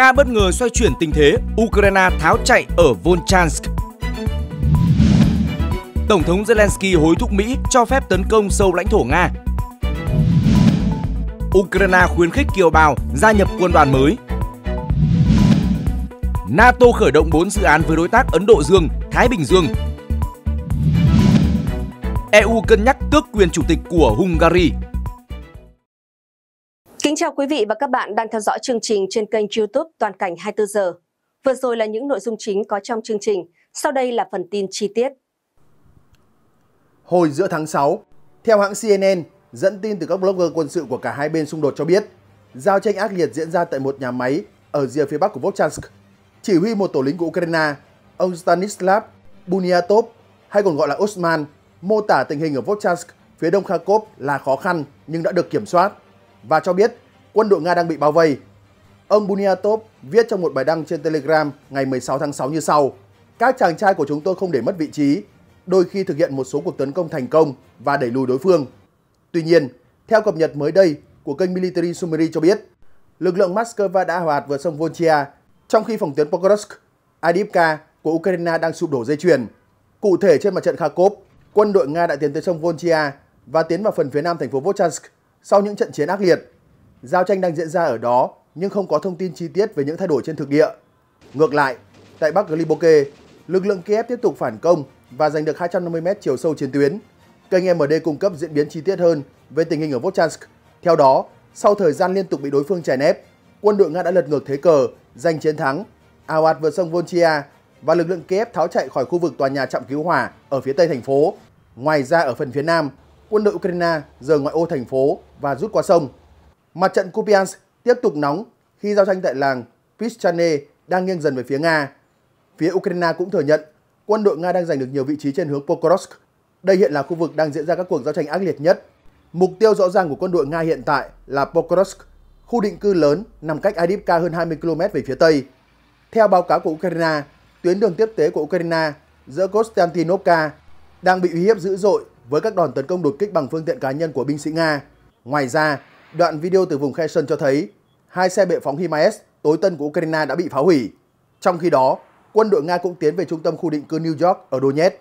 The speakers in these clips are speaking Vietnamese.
Nga bất ngờ xoay chuyển tình thế, Ukraine tháo chạy ở Volchansk. Tổng thống Zelensky hối thúc Mỹ cho phép tấn công sâu lãnh thổ Nga. Ukraine khuyến khích kiều bào gia nhập quân đoàn mới. NATO khởi động 4 dự án với đối tác Ấn Độ Dương, Thái Bình Dương. EU cân nhắc tước quyền chủ tịch của Hungary Kính chào quý vị và các bạn đang theo dõi chương trình trên kênh YouTube Toàn cảnh 24 giờ. Vừa rồi là những nội dung chính có trong chương trình, sau đây là phần tin chi tiết. Hồi giữa tháng 6, theo hãng CNN, dẫn tin từ các blogger quân sự của cả hai bên xung đột cho biết, giao tranh ác liệt diễn ra tại một nhà máy ở rìa phía bắc của Volchansk. Chỉ huy một tổ lính của Ukraine, ông Stanislav Bunyatov, hay còn gọi là Osman, mô tả tình hình ở Volchansk phía đông Kharkov là khó khăn nhưng đã được kiểm soát và cho biết quân đội Nga đang bị bao vây. Ông Bunyatov viết trong một bài đăng trên Telegram ngày 16 tháng 6 như sau. Các chàng trai của chúng tôi không để mất vị trí, đôi khi thực hiện một số cuộc tấn công thành công và đẩy lùi đối phương. Tuy nhiên, theo cập nhật mới đây của kênh Military Summary cho biết, lực lượng Moscow đã hòa vượt sông Volchia, trong khi phòng tuyến Pokrovsk, Adivka của Ukraine đang sụp đổ dây chuyền. Cụ thể trên mặt trận Kharkov, quân đội Nga đã tiến tới sông Volchia và tiến vào phần phía nam thành phố Volchansk sau những trận chiến ác liệt, giao tranh đang diễn ra ở đó nhưng không có thông tin chi tiết về những thay đổi trên thực địa. Ngược lại, tại Bắc Gliboke, lực lượng Kiev tiếp tục phản công và giành được 250m chiều sâu chiến tuyến. Kênh MD cung cấp diễn biến chi tiết hơn về tình hình ở vodchansk Theo đó, sau thời gian liên tục bị đối phương chèn ép, quân đội Nga đã lật ngược thế cờ, giành chiến thắng, ào vượt sông Volchia và lực lượng Kiev tháo chạy khỏi khu vực tòa nhà trạm cứu hỏa ở phía tây thành phố. Ngoài ra ở phần phía nam, quân đội Ukraine rời ngoại ô thành phố và rút qua sông. Mặt trận Kupiansk tiếp tục nóng khi giao tranh tại làng Pishchane đang nghiêng dần về phía Nga. Phía Ukraine cũng thừa nhận quân đội Nga đang giành được nhiều vị trí trên hướng Pokrovsk. Đây hiện là khu vực đang diễn ra các cuộc giao tranh ác liệt nhất. Mục tiêu rõ ràng của quân đội Nga hiện tại là Pokrovsk, khu định cư lớn nằm cách Adivka hơn 20 km về phía tây. Theo báo cáo của Ukraine, tuyến đường tiếp tế của Ukraine giữa Konstantinovka đang bị uy hiếp dữ dội với các đòn tấn công đột kích bằng phương tiện cá nhân của binh sĩ Nga. Ngoài ra, đoạn video từ vùng Kherson cho thấy hai xe bệ phóng HIMARS tối tân của Ukraine đã bị phá hủy. Trong khi đó, quân đội Nga cũng tiến về trung tâm khu định cư New York ở Donetsk.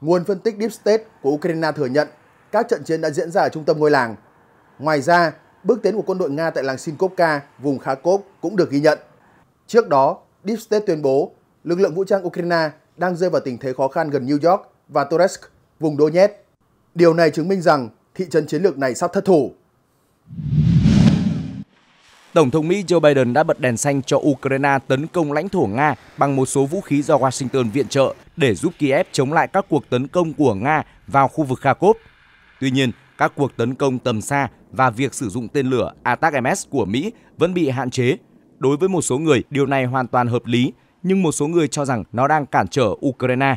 Nguồn phân tích Deep State của Ukraine thừa nhận các trận chiến đã diễn ra ở trung tâm ngôi làng. Ngoài ra, bước tiến của quân đội Nga tại làng Sinkovka, vùng Kharkov cũng được ghi nhận. Trước đó, Deep State tuyên bố lực lượng vũ trang Ukraine đang rơi vào tình thế khó khăn gần New York và toresk vùng Donetsk. Điều này chứng minh rằng thị trấn chiến lược này sắp thất thủ. Tổng thống Mỹ Joe Biden đã bật đèn xanh cho Ukraine tấn công lãnh thổ Nga bằng một số vũ khí do Washington viện trợ để giúp Kiev chống lại các cuộc tấn công của Nga vào khu vực Kharkov. Tuy nhiên, các cuộc tấn công tầm xa và việc sử dụng tên lửa ATACMS của Mỹ vẫn bị hạn chế. Đối với một số người, điều này hoàn toàn hợp lý, nhưng một số người cho rằng nó đang cản trở Ukraine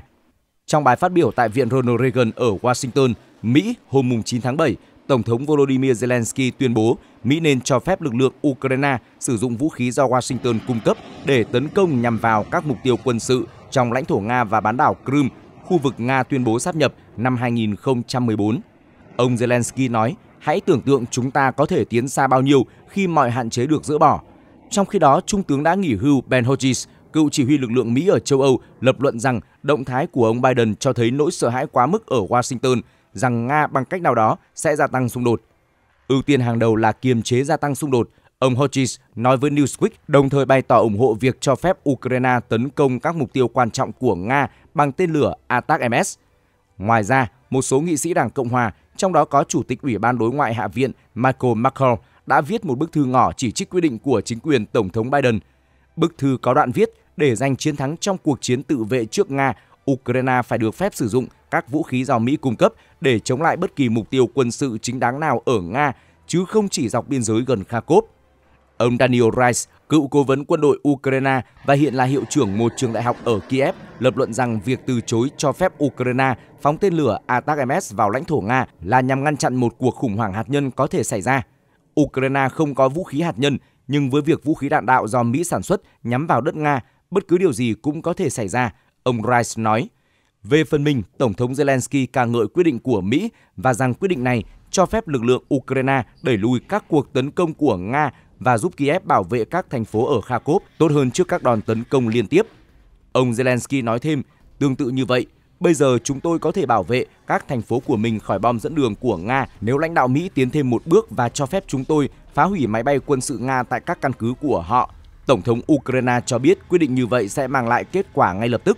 trong bài phát biểu tại Viện Ronald Reagan ở Washington, Mỹ hôm 9 tháng 7, Tổng thống Volodymyr Zelensky tuyên bố Mỹ nên cho phép lực lượng Ukraine sử dụng vũ khí do Washington cung cấp để tấn công nhằm vào các mục tiêu quân sự trong lãnh thổ Nga và bán đảo Crimea, khu vực Nga tuyên bố sáp nhập năm 2014. Ông Zelensky nói, hãy tưởng tượng chúng ta có thể tiến xa bao nhiêu khi mọi hạn chế được dỡ bỏ. Trong khi đó, Trung tướng đã nghỉ hưu Ben Hodges cựu chỉ huy lực lượng Mỹ ở châu Âu lập luận rằng động thái của ông Biden cho thấy nỗi sợ hãi quá mức ở Washington rằng Nga bằng cách nào đó sẽ gia tăng xung đột. Ưu tiên hàng đầu là kiềm chế gia tăng xung đột, ông Hodges nói với Newsweek, đồng thời bày tỏ ủng hộ việc cho phép Ukraine tấn công các mục tiêu quan trọng của Nga bằng tên lửa ATACMS. Ngoài ra, một số nghị sĩ Đảng Cộng hòa, trong đó có Chủ tịch Ủy ban Đối ngoại Hạ viện Michael McCall, đã viết một bức thư ngỏ chỉ trích quyết định của chính quyền Tổng thống Biden. Bức thư có đoạn viết để giành chiến thắng trong cuộc chiến tự vệ trước Nga, Ukraine phải được phép sử dụng các vũ khí do Mỹ cung cấp để chống lại bất kỳ mục tiêu quân sự chính đáng nào ở Nga, chứ không chỉ dọc biên giới gần Kharkov. Ông Daniel Rice, cựu cố vấn quân đội Ukraine và hiện là hiệu trưởng một trường đại học ở Kiev, lập luận rằng việc từ chối cho phép Ukraine phóng tên lửa ATACMS vào lãnh thổ Nga là nhằm ngăn chặn một cuộc khủng hoảng hạt nhân có thể xảy ra. Ukraine không có vũ khí hạt nhân, nhưng với việc vũ khí đạn đạo do Mỹ sản xuất nhắm vào đất Nga, bất cứ điều gì cũng có thể xảy ra, ông Rice nói. Về phần mình, Tổng thống Zelensky ca ngợi quyết định của Mỹ và rằng quyết định này cho phép lực lượng Ukraine đẩy lùi các cuộc tấn công của Nga và giúp Kiev bảo vệ các thành phố ở Kharkov tốt hơn trước các đòn tấn công liên tiếp. Ông Zelensky nói thêm, tương tự như vậy, bây giờ chúng tôi có thể bảo vệ các thành phố của mình khỏi bom dẫn đường của Nga nếu lãnh đạo Mỹ tiến thêm một bước và cho phép chúng tôi phá hủy máy bay quân sự Nga tại các căn cứ của họ Tổng thống Ukraine cho biết quyết định như vậy sẽ mang lại kết quả ngay lập tức.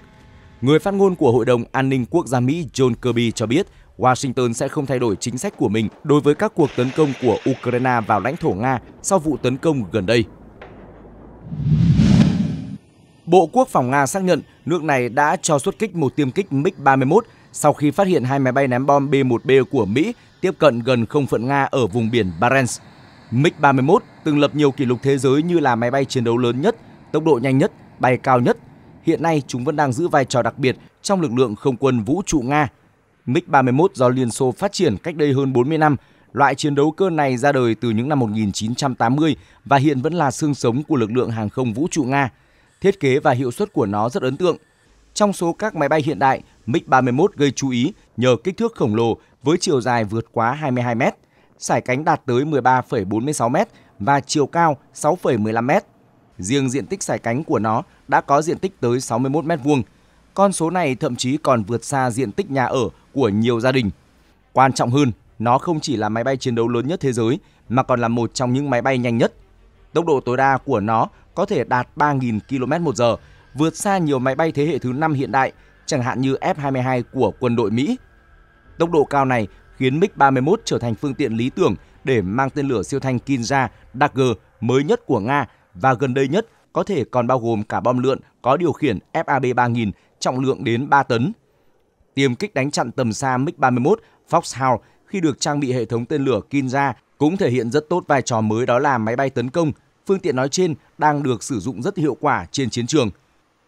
Người phát ngôn của Hội đồng An ninh Quốc gia Mỹ John Kirby cho biết Washington sẽ không thay đổi chính sách của mình đối với các cuộc tấn công của Ukraine vào lãnh thổ Nga sau vụ tấn công gần đây. Bộ Quốc phòng Nga xác nhận nước này đã cho xuất kích một tiêm kích MiG-31 sau khi phát hiện hai máy bay ném bom B-1B của Mỹ tiếp cận gần không phận Nga ở vùng biển Barents. MiG-31 từng lập nhiều kỷ lục thế giới như là máy bay chiến đấu lớn nhất, tốc độ nhanh nhất, bay cao nhất. Hiện nay chúng vẫn đang giữ vai trò đặc biệt trong lực lượng không quân vũ trụ Nga. MiG-31 do Liên Xô phát triển cách đây hơn 40 năm. Loại chiến đấu cơ này ra đời từ những năm 1980 và hiện vẫn là xương sống của lực lượng hàng không vũ trụ Nga. Thiết kế và hiệu suất của nó rất ấn tượng. Trong số các máy bay hiện đại, MiG-31 gây chú ý nhờ kích thước khổng lồ với chiều dài vượt quá 22 mét sải cánh đạt tới 13,46m và chiều cao 6,15m. Riêng diện tích sải cánh của nó đã có diện tích tới 61m2. Con số này thậm chí còn vượt xa diện tích nhà ở của nhiều gia đình. Quan trọng hơn, nó không chỉ là máy bay chiến đấu lớn nhất thế giới mà còn là một trong những máy bay nhanh nhất. Tốc độ tối đa của nó có thể đạt 3.000 km/h, vượt xa nhiều máy bay thế hệ thứ 5 hiện đại, chẳng hạn như F-22 của quân đội Mỹ. Tốc độ cao này khiến MiG-31 trở thành phương tiện lý tưởng để mang tên lửa siêu thanh Kinza Dagger mới nhất của Nga và gần đây nhất có thể còn bao gồm cả bom lượn có điều khiển FAB-3000 trọng lượng đến 3 tấn. Tiềm kích đánh chặn tầm xa MiG-31 Foxhound khi được trang bị hệ thống tên lửa Kinza cũng thể hiện rất tốt vai trò mới đó là máy bay tấn công. Phương tiện nói trên đang được sử dụng rất hiệu quả trên chiến trường.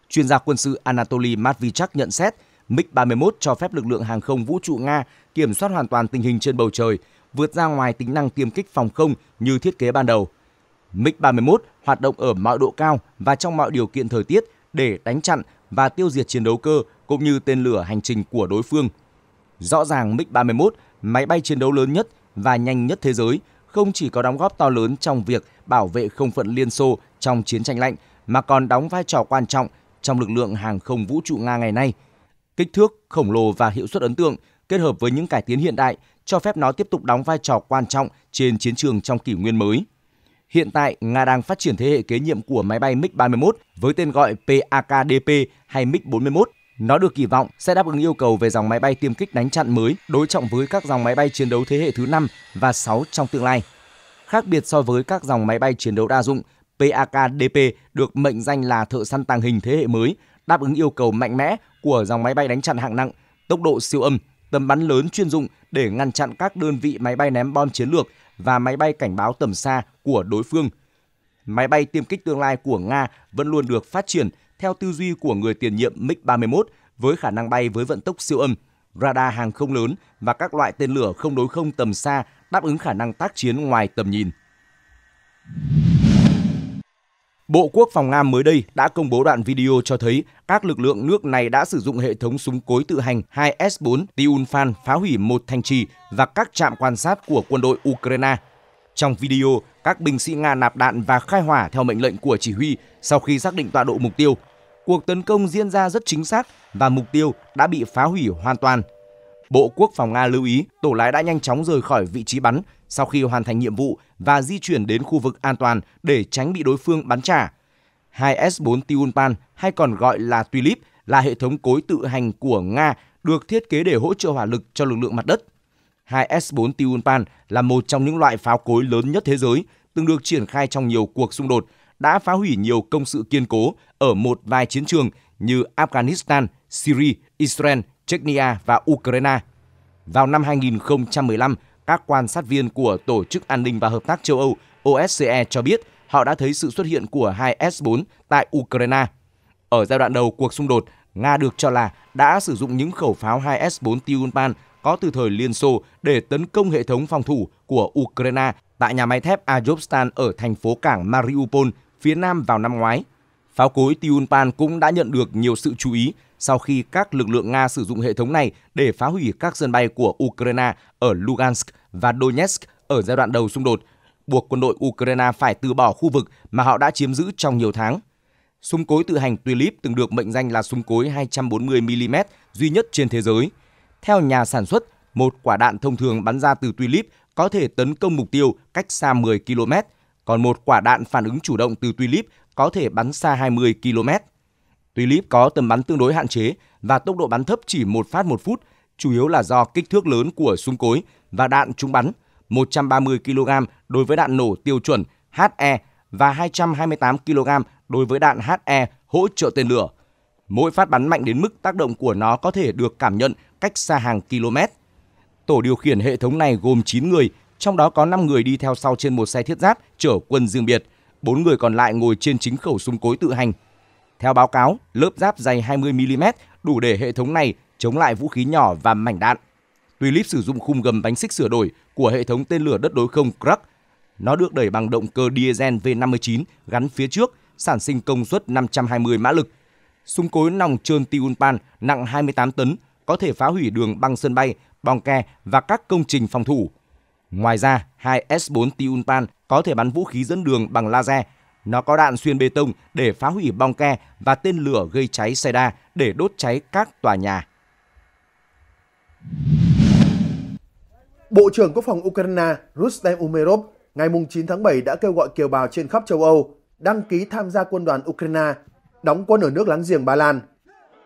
Chuyên gia quân sự Anatoly Matvichak nhận xét MiG-31 cho phép lực lượng hàng không vũ trụ Nga kiểm soát hoàn toàn tình hình trên bầu trời, vượt ra ngoài tính năng tiêm kích phòng không như thiết kế ban đầu. MiG-31 hoạt động ở mọi độ cao và trong mọi điều kiện thời tiết để đánh chặn và tiêu diệt chiến đấu cơ cũng như tên lửa hành trình của đối phương. Rõ ràng MiG-31, máy bay chiến đấu lớn nhất và nhanh nhất thế giới, không chỉ có đóng góp to lớn trong việc bảo vệ không phận Liên Xô trong chiến tranh lạnh mà còn đóng vai trò quan trọng trong lực lượng hàng không vũ trụ Nga ngày nay. Kích thước khổng lồ và hiệu suất ấn tượng kết hợp với những cải tiến hiện đại cho phép nó tiếp tục đóng vai trò quan trọng trên chiến trường trong kỷ nguyên mới. Hiện tại, Nga đang phát triển thế hệ kế nhiệm của máy bay MiG-31 với tên gọi PAKDP hay MiG-41. Nó được kỳ vọng sẽ đáp ứng yêu cầu về dòng máy bay tiêm kích đánh chặn mới đối trọng với các dòng máy bay chiến đấu thế hệ thứ 5 và 6 trong tương lai. Khác biệt so với các dòng máy bay chiến đấu đa dụng, PAKDP được mệnh danh là thợ săn tàng hình thế hệ mới, đáp ứng yêu cầu mạnh mẽ của dòng máy bay đánh chặn hạng nặng, tốc độ siêu âm tầm bắn lớn chuyên dụng để ngăn chặn các đơn vị máy bay ném bom chiến lược và máy bay cảnh báo tầm xa của đối phương. Máy bay tiêm kích tương lai của Nga vẫn luôn được phát triển theo tư duy của người tiền nhiệm MiG-31 với khả năng bay với vận tốc siêu âm, radar hàng không lớn và các loại tên lửa không đối không tầm xa đáp ứng khả năng tác chiến ngoài tầm nhìn. Bộ Quốc phòng Nga mới đây đã công bố đoạn video cho thấy các lực lượng nước này đã sử dụng hệ thống súng cối tự hành 2S4 Tiunfan phá hủy một thành trì và các trạm quan sát của quân đội Ukraine. Trong video, các binh sĩ Nga nạp đạn và khai hỏa theo mệnh lệnh của chỉ huy sau khi xác định tọa độ mục tiêu. Cuộc tấn công diễn ra rất chính xác và mục tiêu đã bị phá hủy hoàn toàn. Bộ Quốc phòng Nga lưu ý tổ lái đã nhanh chóng rời khỏi vị trí bắn sau khi hoàn thành nhiệm vụ và di chuyển đến khu vực an toàn để tránh bị đối phương bắn trả. 2S4 Tiunpan hay còn gọi là Tulip là hệ thống cối tự hành của Nga được thiết kế để hỗ trợ hỏa lực cho lực lượng mặt đất. 2S4 Tiunpan là một trong những loại pháo cối lớn nhất thế giới, từng được triển khai trong nhiều cuộc xung đột, đã phá hủy nhiều công sự kiên cố ở một vài chiến trường như Afghanistan, Syria, Israel, Chechnya và Ukraine. Vào năm 2015, các quan sát viên của Tổ chức An ninh và Hợp tác châu Âu OSCE cho biết họ đã thấy sự xuất hiện của hai S-4 tại Ukraine. Ở giai đoạn đầu cuộc xung đột, Nga được cho là đã sử dụng những khẩu pháo 2S-4 Tyupan có từ thời Liên Xô để tấn công hệ thống phòng thủ của Ukraine tại nhà máy thép Azovstal ở thành phố cảng Mariupol, phía nam vào năm ngoái. Pháo cối Tyupan cũng đã nhận được nhiều sự chú ý sau khi các lực lượng Nga sử dụng hệ thống này để phá hủy các sân bay của Ukraine ở Lugansk và Donetsk ở giai đoạn đầu xung đột, buộc quân đội Ukraine phải từ bỏ khu vực mà họ đã chiếm giữ trong nhiều tháng. Súng cối tự hành Tulip từng được mệnh danh là súng cối 240mm duy nhất trên thế giới. Theo nhà sản xuất, một quả đạn thông thường bắn ra từ Tulip có thể tấn công mục tiêu cách xa 10 km, còn một quả đạn phản ứng chủ động từ Tulip có thể bắn xa 20 km. Tulip có tầm bắn tương đối hạn chế và tốc độ bắn thấp chỉ một phát một phút chủ yếu là do kích thước lớn của súng cối và đạn trúng bắn 130 kg đối với đạn nổ tiêu chuẩn HE và 228 kg đối với đạn HE hỗ trợ tên lửa. Mỗi phát bắn mạnh đến mức tác động của nó có thể được cảm nhận cách xa hàng km. Tổ điều khiển hệ thống này gồm 9 người, trong đó có 5 người đi theo sau trên một xe thiết giáp chở quân riêng biệt, 4 người còn lại ngồi trên chính khẩu súng cối tự hành. Theo báo cáo, lớp giáp dày 20 mm đủ để hệ thống này chống lại vũ khí nhỏ và mảnh đạn. Tulip sử dụng khung gầm bánh xích sửa đổi của hệ thống tên lửa đất đối không Krug. Nó được đẩy bằng động cơ diesel V59 gắn phía trước, sản sinh công suất 520 mã lực. Súng cối nòng trơn Tiunpan nặng 28 tấn có thể phá hủy đường băng sân bay, bong ke và các công trình phòng thủ. Ngoài ra, hai S4 Tiunpan có thể bắn vũ khí dẫn đường bằng laser. Nó có đạn xuyên bê tông để phá hủy bong ke và tên lửa gây cháy xe đa để đốt cháy các tòa nhà. Bộ trưởng Quốc phòng Ukraine Rustem Umerov ngày 9 tháng 7 đã kêu gọi kiều bào trên khắp châu Âu đăng ký tham gia quân đoàn Ukraine, đóng quân ở nước láng giềng Ba Lan.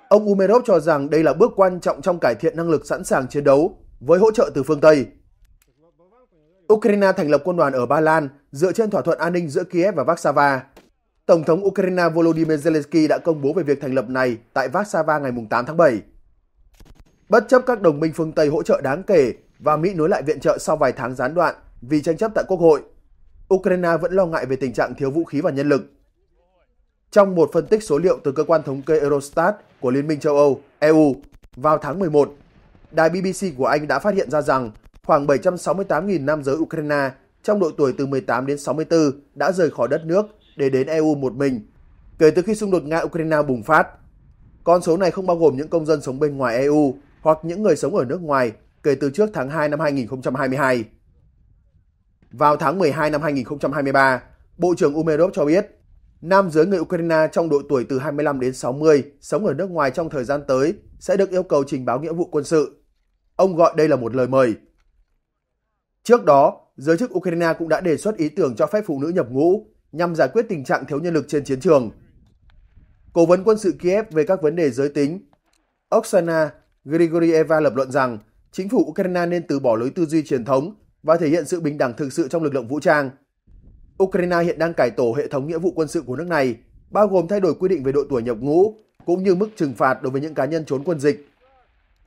Ông Umerov cho rằng đây là bước quan trọng trong cải thiện năng lực sẵn sàng chiến đấu với hỗ trợ từ phương Tây. Ukraine thành lập quân đoàn ở Ba Lan dựa trên thỏa thuận an ninh giữa Kiev và Warsaw. Tổng thống Ukraine Volodymyr Zelensky đã công bố về việc thành lập này tại Warsaw ngày 8 tháng 7. Bất chấp các đồng minh phương Tây hỗ trợ đáng kể và Mỹ nối lại viện trợ sau vài tháng gián đoạn vì tranh chấp tại Quốc hội, Ukraine vẫn lo ngại về tình trạng thiếu vũ khí và nhân lực. Trong một phân tích số liệu từ cơ quan thống kê Eurostat của Liên minh châu Âu, EU, vào tháng 11, đài BBC của Anh đã phát hiện ra rằng khoảng 768.000 nam giới Ukraine trong độ tuổi từ 18 đến 64 đã rời khỏi đất nước để đến EU một mình kể từ khi xung đột Nga-Ukraine bùng phát. Con số này không bao gồm những công dân sống bên ngoài EU hoặc những người sống ở nước ngoài kể từ trước tháng 2 năm 2022. Vào tháng 12 năm 2023, Bộ trưởng Umerov cho biết, nam giới người Ukraine trong độ tuổi từ 25 đến 60 sống ở nước ngoài trong thời gian tới sẽ được yêu cầu trình báo nghĩa vụ quân sự. Ông gọi đây là một lời mời. Trước đó, giới chức Ukraine cũng đã đề xuất ý tưởng cho phép phụ nữ nhập ngũ nhằm giải quyết tình trạng thiếu nhân lực trên chiến trường. Cố vấn quân sự Kiev về các vấn đề giới tính, Oksana Grigorieva lập luận rằng chính phủ Ukraine nên từ bỏ lối tư duy truyền thống và thể hiện sự bình đẳng thực sự trong lực lượng vũ trang. Ukraine hiện đang cải tổ hệ thống nghĩa vụ quân sự của nước này, bao gồm thay đổi quy định về độ tuổi nhập ngũ, cũng như mức trừng phạt đối với những cá nhân trốn quân dịch.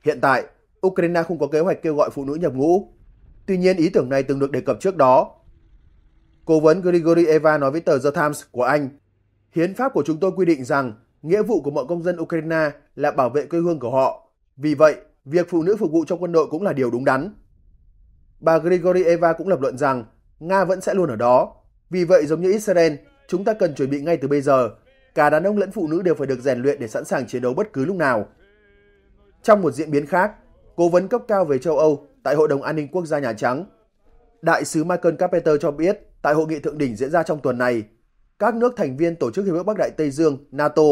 Hiện tại, Ukraine không có kế hoạch kêu gọi phụ nữ nhập ngũ. Tuy nhiên, ý tưởng này từng được đề cập trước đó. Cố vấn Grigorieva nói với tờ The Times của Anh, Hiến pháp của chúng tôi quy định rằng nghĩa vụ của mọi công dân Ukraine là bảo vệ quê hương của họ vì vậy, việc phụ nữ phục vụ trong quân đội cũng là điều đúng đắn. Bà Grigorieva cũng lập luận rằng Nga vẫn sẽ luôn ở đó. Vì vậy giống như Israel, chúng ta cần chuẩn bị ngay từ bây giờ. Cả đàn ông lẫn phụ nữ đều phải được rèn luyện để sẵn sàng chiến đấu bất cứ lúc nào. Trong một diễn biến khác, cố vấn cấp cao về châu Âu tại Hội đồng An ninh Quốc gia Nhà Trắng, Đại sứ Michael Carpenter cho biết tại hội nghị thượng đỉnh diễn ra trong tuần này, các nước thành viên Tổ chức Hiệp ước Bắc Đại Tây Dương NATO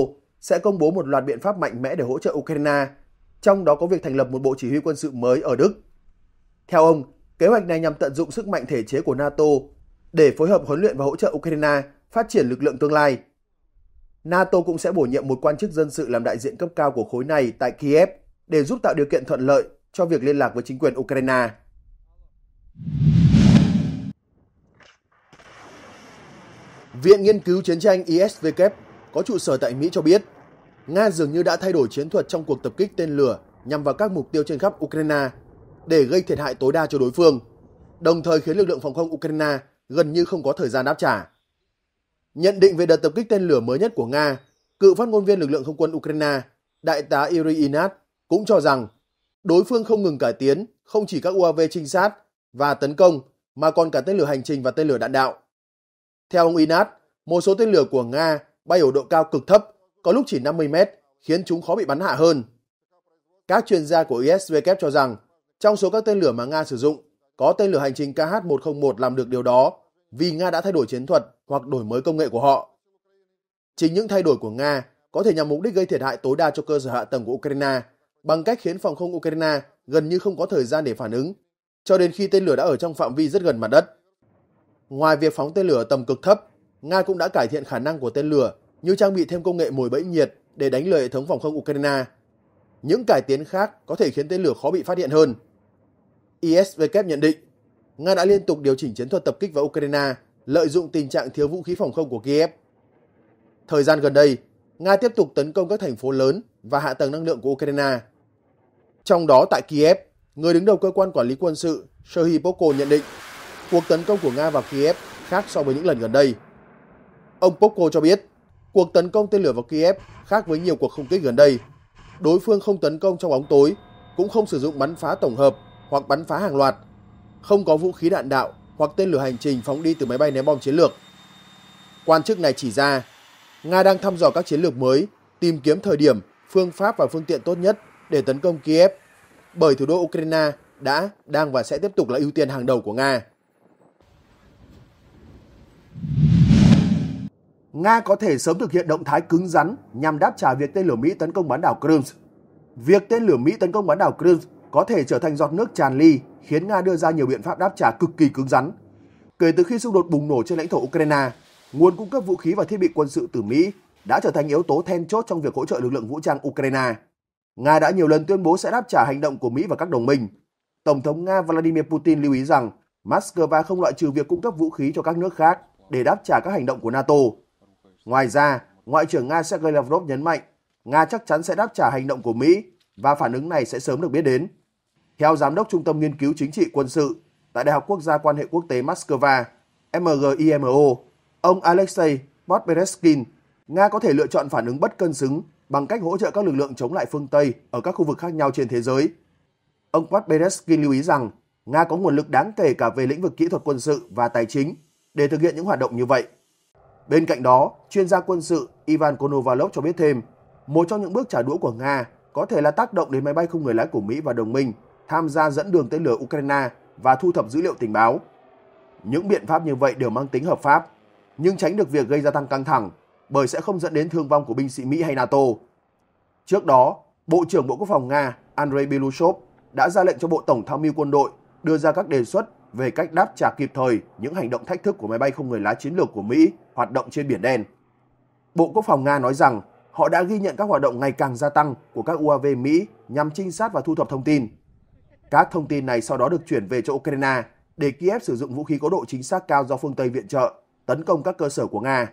sẽ công bố một loạt biện pháp mạnh mẽ để hỗ trợ Ukraine trong đó có việc thành lập một bộ chỉ huy quân sự mới ở Đức. Theo ông, kế hoạch này nhằm tận dụng sức mạnh thể chế của NATO để phối hợp huấn luyện và hỗ trợ Ukraine phát triển lực lượng tương lai. NATO cũng sẽ bổ nhiệm một quan chức dân sự làm đại diện cấp cao của khối này tại Kiev để giúp tạo điều kiện thuận lợi cho việc liên lạc với chính quyền Ukraine. Viện Nghiên cứu Chiến tranh ISW có trụ sở tại Mỹ cho biết Nga dường như đã thay đổi chiến thuật trong cuộc tập kích tên lửa nhằm vào các mục tiêu trên khắp Ukraine để gây thiệt hại tối đa cho đối phương, đồng thời khiến lực lượng phòng không Ukraine gần như không có thời gian đáp trả. Nhận định về đợt tập kích tên lửa mới nhất của Nga, cựu phát ngôn viên lực lượng không quân Ukraine, đại tá Yuri Inat cũng cho rằng đối phương không ngừng cải tiến không chỉ các UAV trinh sát và tấn công mà còn cả tên lửa hành trình và tên lửa đạn đạo. Theo ông Inat, một số tên lửa của Nga bay ở độ cao cực thấp có lúc chỉ 50 mét, khiến chúng khó bị bắn hạ hơn. Các chuyên gia của ISW cho rằng, trong số các tên lửa mà Nga sử dụng, có tên lửa hành trình KH-101 làm được điều đó vì Nga đã thay đổi chiến thuật hoặc đổi mới công nghệ của họ. Chính những thay đổi của Nga có thể nhằm mục đích gây thiệt hại tối đa cho cơ sở hạ tầng của Ukraine bằng cách khiến phòng không Ukraine gần như không có thời gian để phản ứng, cho đến khi tên lửa đã ở trong phạm vi rất gần mặt đất. Ngoài việc phóng tên lửa tầm cực thấp, Nga cũng đã cải thiện khả năng của tên lửa như trang bị thêm công nghệ mồi bẫy nhiệt để đánh lừa hệ thống phòng không Ukraine. Những cải tiến khác có thể khiến tên lửa khó bị phát hiện hơn. ISW nhận định, Nga đã liên tục điều chỉnh chiến thuật tập kích vào Ukraine, lợi dụng tình trạng thiếu vũ khí phòng không của Kiev. Thời gian gần đây, Nga tiếp tục tấn công các thành phố lớn và hạ tầng năng lượng của Ukraine. Trong đó tại Kiev, người đứng đầu cơ quan quản lý quân sự Serhiy Pokol nhận định cuộc tấn công của Nga vào Kiev khác so với những lần gần đây. Ông Pokol cho biết, Cuộc tấn công tên lửa vào Kiev khác với nhiều cuộc không kích gần đây. Đối phương không tấn công trong bóng tối, cũng không sử dụng bắn phá tổng hợp hoặc bắn phá hàng loạt, không có vũ khí đạn đạo hoặc tên lửa hành trình phóng đi từ máy bay ném bom chiến lược. Quan chức này chỉ ra, Nga đang thăm dò các chiến lược mới, tìm kiếm thời điểm, phương pháp và phương tiện tốt nhất để tấn công Kiev, bởi thủ đô Ukraine đã, đang và sẽ tiếp tục là ưu tiên hàng đầu của Nga. Nga có thể sớm thực hiện động thái cứng rắn nhằm đáp trả việc tên lửa Mỹ tấn công bán đảo Crimea. Việc tên lửa Mỹ tấn công bán đảo Crimea có thể trở thành giọt nước tràn ly khiến Nga đưa ra nhiều biện pháp đáp trả cực kỳ cứng rắn. Kể từ khi xung đột bùng nổ trên lãnh thổ Ukraine, nguồn cung cấp vũ khí và thiết bị quân sự từ Mỹ đã trở thành yếu tố then chốt trong việc hỗ trợ lực lượng vũ trang Ukraine. Nga đã nhiều lần tuyên bố sẽ đáp trả hành động của Mỹ và các đồng minh. Tổng thống Nga Vladimir Putin lưu ý rằng Moscow không loại trừ việc cung cấp vũ khí cho các nước khác để đáp trả các hành động của NATO. Ngoài ra, Ngoại trưởng Nga Sergei Lavrov nhấn mạnh Nga chắc chắn sẽ đáp trả hành động của Mỹ và phản ứng này sẽ sớm được biết đến. Theo Giám đốc Trung tâm Nghiên cứu Chính trị Quân sự tại Đại học Quốc gia Quan hệ Quốc tế Moscow, MGIMO, ông Alexei Botbereskin, Nga có thể lựa chọn phản ứng bất cân xứng bằng cách hỗ trợ các lực lượng chống lại phương Tây ở các khu vực khác nhau trên thế giới. Ông Botbereskin lưu ý rằng Nga có nguồn lực đáng kể cả về lĩnh vực kỹ thuật quân sự và tài chính để thực hiện những hoạt động như vậy. Bên cạnh đó, chuyên gia quân sự Ivan Konovalov cho biết thêm, một trong những bước trả đũa của Nga có thể là tác động đến máy bay không người lái của Mỹ và đồng minh tham gia dẫn đường tên lửa Ukraine và thu thập dữ liệu tình báo. Những biện pháp như vậy đều mang tính hợp pháp, nhưng tránh được việc gây ra tăng căng thẳng bởi sẽ không dẫn đến thương vong của binh sĩ Mỹ hay NATO. Trước đó, Bộ trưởng Bộ Quốc phòng Nga Andrei belousov đã ra lệnh cho Bộ Tổng tham mưu quân đội đưa ra các đề xuất về cách đáp trả kịp thời những hành động thách thức của máy bay không người lái chiến lược của Mỹ hoạt động trên Biển Đen. Bộ Quốc phòng Nga nói rằng họ đã ghi nhận các hoạt động ngày càng gia tăng của các UAV Mỹ nhằm trinh sát và thu thập thông tin. Các thông tin này sau đó được chuyển về cho Ukraine để Kiev sử dụng vũ khí có độ chính xác cao do phương Tây viện trợ tấn công các cơ sở của Nga.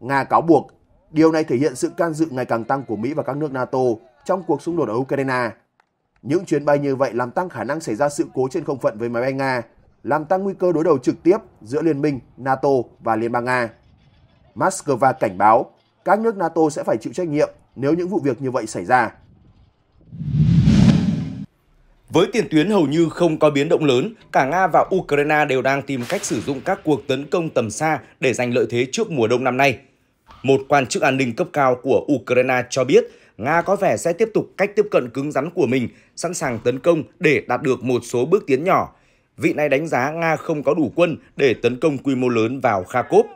Nga cáo buộc điều này thể hiện sự can dự ngày càng tăng của Mỹ và các nước NATO trong cuộc xung đột ở Ukraine. Những chuyến bay như vậy làm tăng khả năng xảy ra sự cố trên không phận với máy bay Nga làm tăng nguy cơ đối đầu trực tiếp giữa Liên minh, NATO và Liên bang Nga. Moscow cảnh báo các nước NATO sẽ phải chịu trách nhiệm nếu những vụ việc như vậy xảy ra. Với tiền tuyến hầu như không có biến động lớn, cả Nga và Ukraine đều đang tìm cách sử dụng các cuộc tấn công tầm xa để giành lợi thế trước mùa đông năm nay. Một quan chức an ninh cấp cao của Ukraine cho biết Nga có vẻ sẽ tiếp tục cách tiếp cận cứng rắn của mình, sẵn sàng tấn công để đạt được một số bước tiến nhỏ vị này đánh giá Nga không có đủ quân để tấn công quy mô lớn vào Kharkov.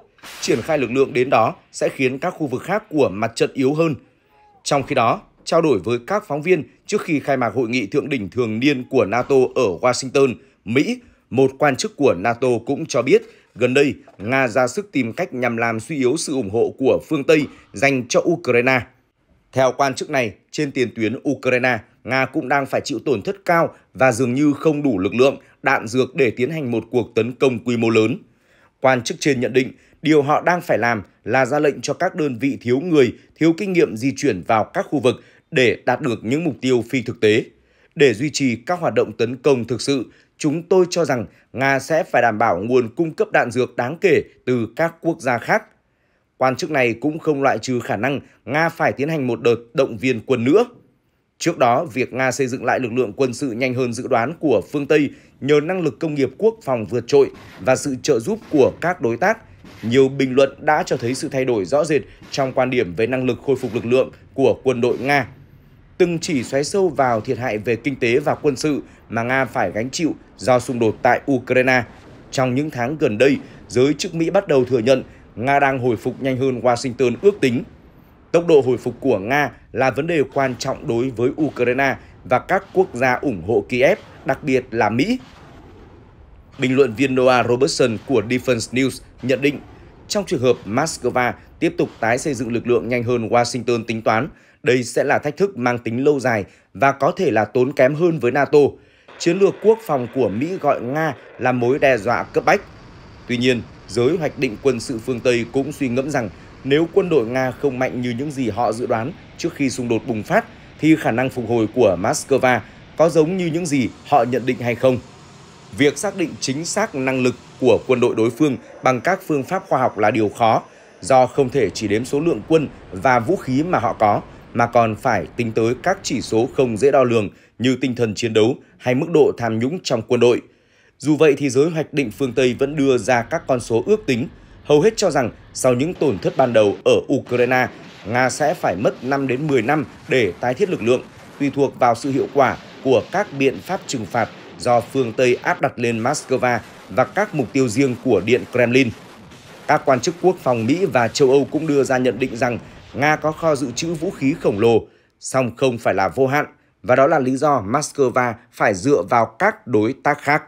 Triển khai lực lượng đến đó sẽ khiến các khu vực khác của mặt trận yếu hơn. Trong khi đó, trao đổi với các phóng viên trước khi khai mạc hội nghị thượng đỉnh thường niên của NATO ở Washington, Mỹ, một quan chức của NATO cũng cho biết gần đây Nga ra sức tìm cách nhằm làm suy yếu sự ủng hộ của phương Tây dành cho Ukraine. Theo quan chức này, trên tiền tuyến Ukraine, Nga cũng đang phải chịu tổn thất cao và dường như không đủ lực lượng, đạn dược để tiến hành một cuộc tấn công quy mô lớn. Quan chức trên nhận định, điều họ đang phải làm là ra lệnh cho các đơn vị thiếu người, thiếu kinh nghiệm di chuyển vào các khu vực để đạt được những mục tiêu phi thực tế. Để duy trì các hoạt động tấn công thực sự, chúng tôi cho rằng Nga sẽ phải đảm bảo nguồn cung cấp đạn dược đáng kể từ các quốc gia khác. Quan chức này cũng không loại trừ khả năng Nga phải tiến hành một đợt động viên quân nữa. Trước đó, việc Nga xây dựng lại lực lượng quân sự nhanh hơn dự đoán của phương Tây nhờ năng lực công nghiệp quốc phòng vượt trội và sự trợ giúp của các đối tác, nhiều bình luận đã cho thấy sự thay đổi rõ rệt trong quan điểm về năng lực khôi phục lực lượng của quân đội Nga. Từng chỉ xoáy sâu vào thiệt hại về kinh tế và quân sự mà Nga phải gánh chịu do xung đột tại Ukraine. Trong những tháng gần đây, giới chức Mỹ bắt đầu thừa nhận Nga đang hồi phục nhanh hơn Washington ước tính Tốc độ hồi phục của Nga là vấn đề quan trọng đối với Ukraine và các quốc gia ủng hộ Kiev, đặc biệt là Mỹ. Bình luận viên Noah Robertson của Defense News nhận định, trong trường hợp Moscow tiếp tục tái xây dựng lực lượng nhanh hơn Washington tính toán, đây sẽ là thách thức mang tính lâu dài và có thể là tốn kém hơn với NATO. Chiến lược quốc phòng của Mỹ gọi Nga là mối đe dọa cấp bách. Tuy nhiên, giới hoạch định quân sự phương Tây cũng suy ngẫm rằng nếu quân đội Nga không mạnh như những gì họ dự đoán trước khi xung đột bùng phát, thì khả năng phục hồi của Moscow có giống như những gì họ nhận định hay không. Việc xác định chính xác năng lực của quân đội đối phương bằng các phương pháp khoa học là điều khó, do không thể chỉ đếm số lượng quân và vũ khí mà họ có, mà còn phải tính tới các chỉ số không dễ đo lường như tinh thần chiến đấu hay mức độ tham nhũng trong quân đội. Dù vậy thì giới hoạch định phương Tây vẫn đưa ra các con số ước tính, hầu hết cho rằng sau những tổn thất ban đầu ở Ukraine, Nga sẽ phải mất 5 đến 10 năm để tái thiết lực lượng, tùy thuộc vào sự hiệu quả của các biện pháp trừng phạt do phương Tây áp đặt lên Moscow và các mục tiêu riêng của Điện Kremlin. Các quan chức quốc phòng Mỹ và châu Âu cũng đưa ra nhận định rằng Nga có kho dự trữ vũ khí khổng lồ, song không phải là vô hạn, và đó là lý do Moscow phải dựa vào các đối tác khác.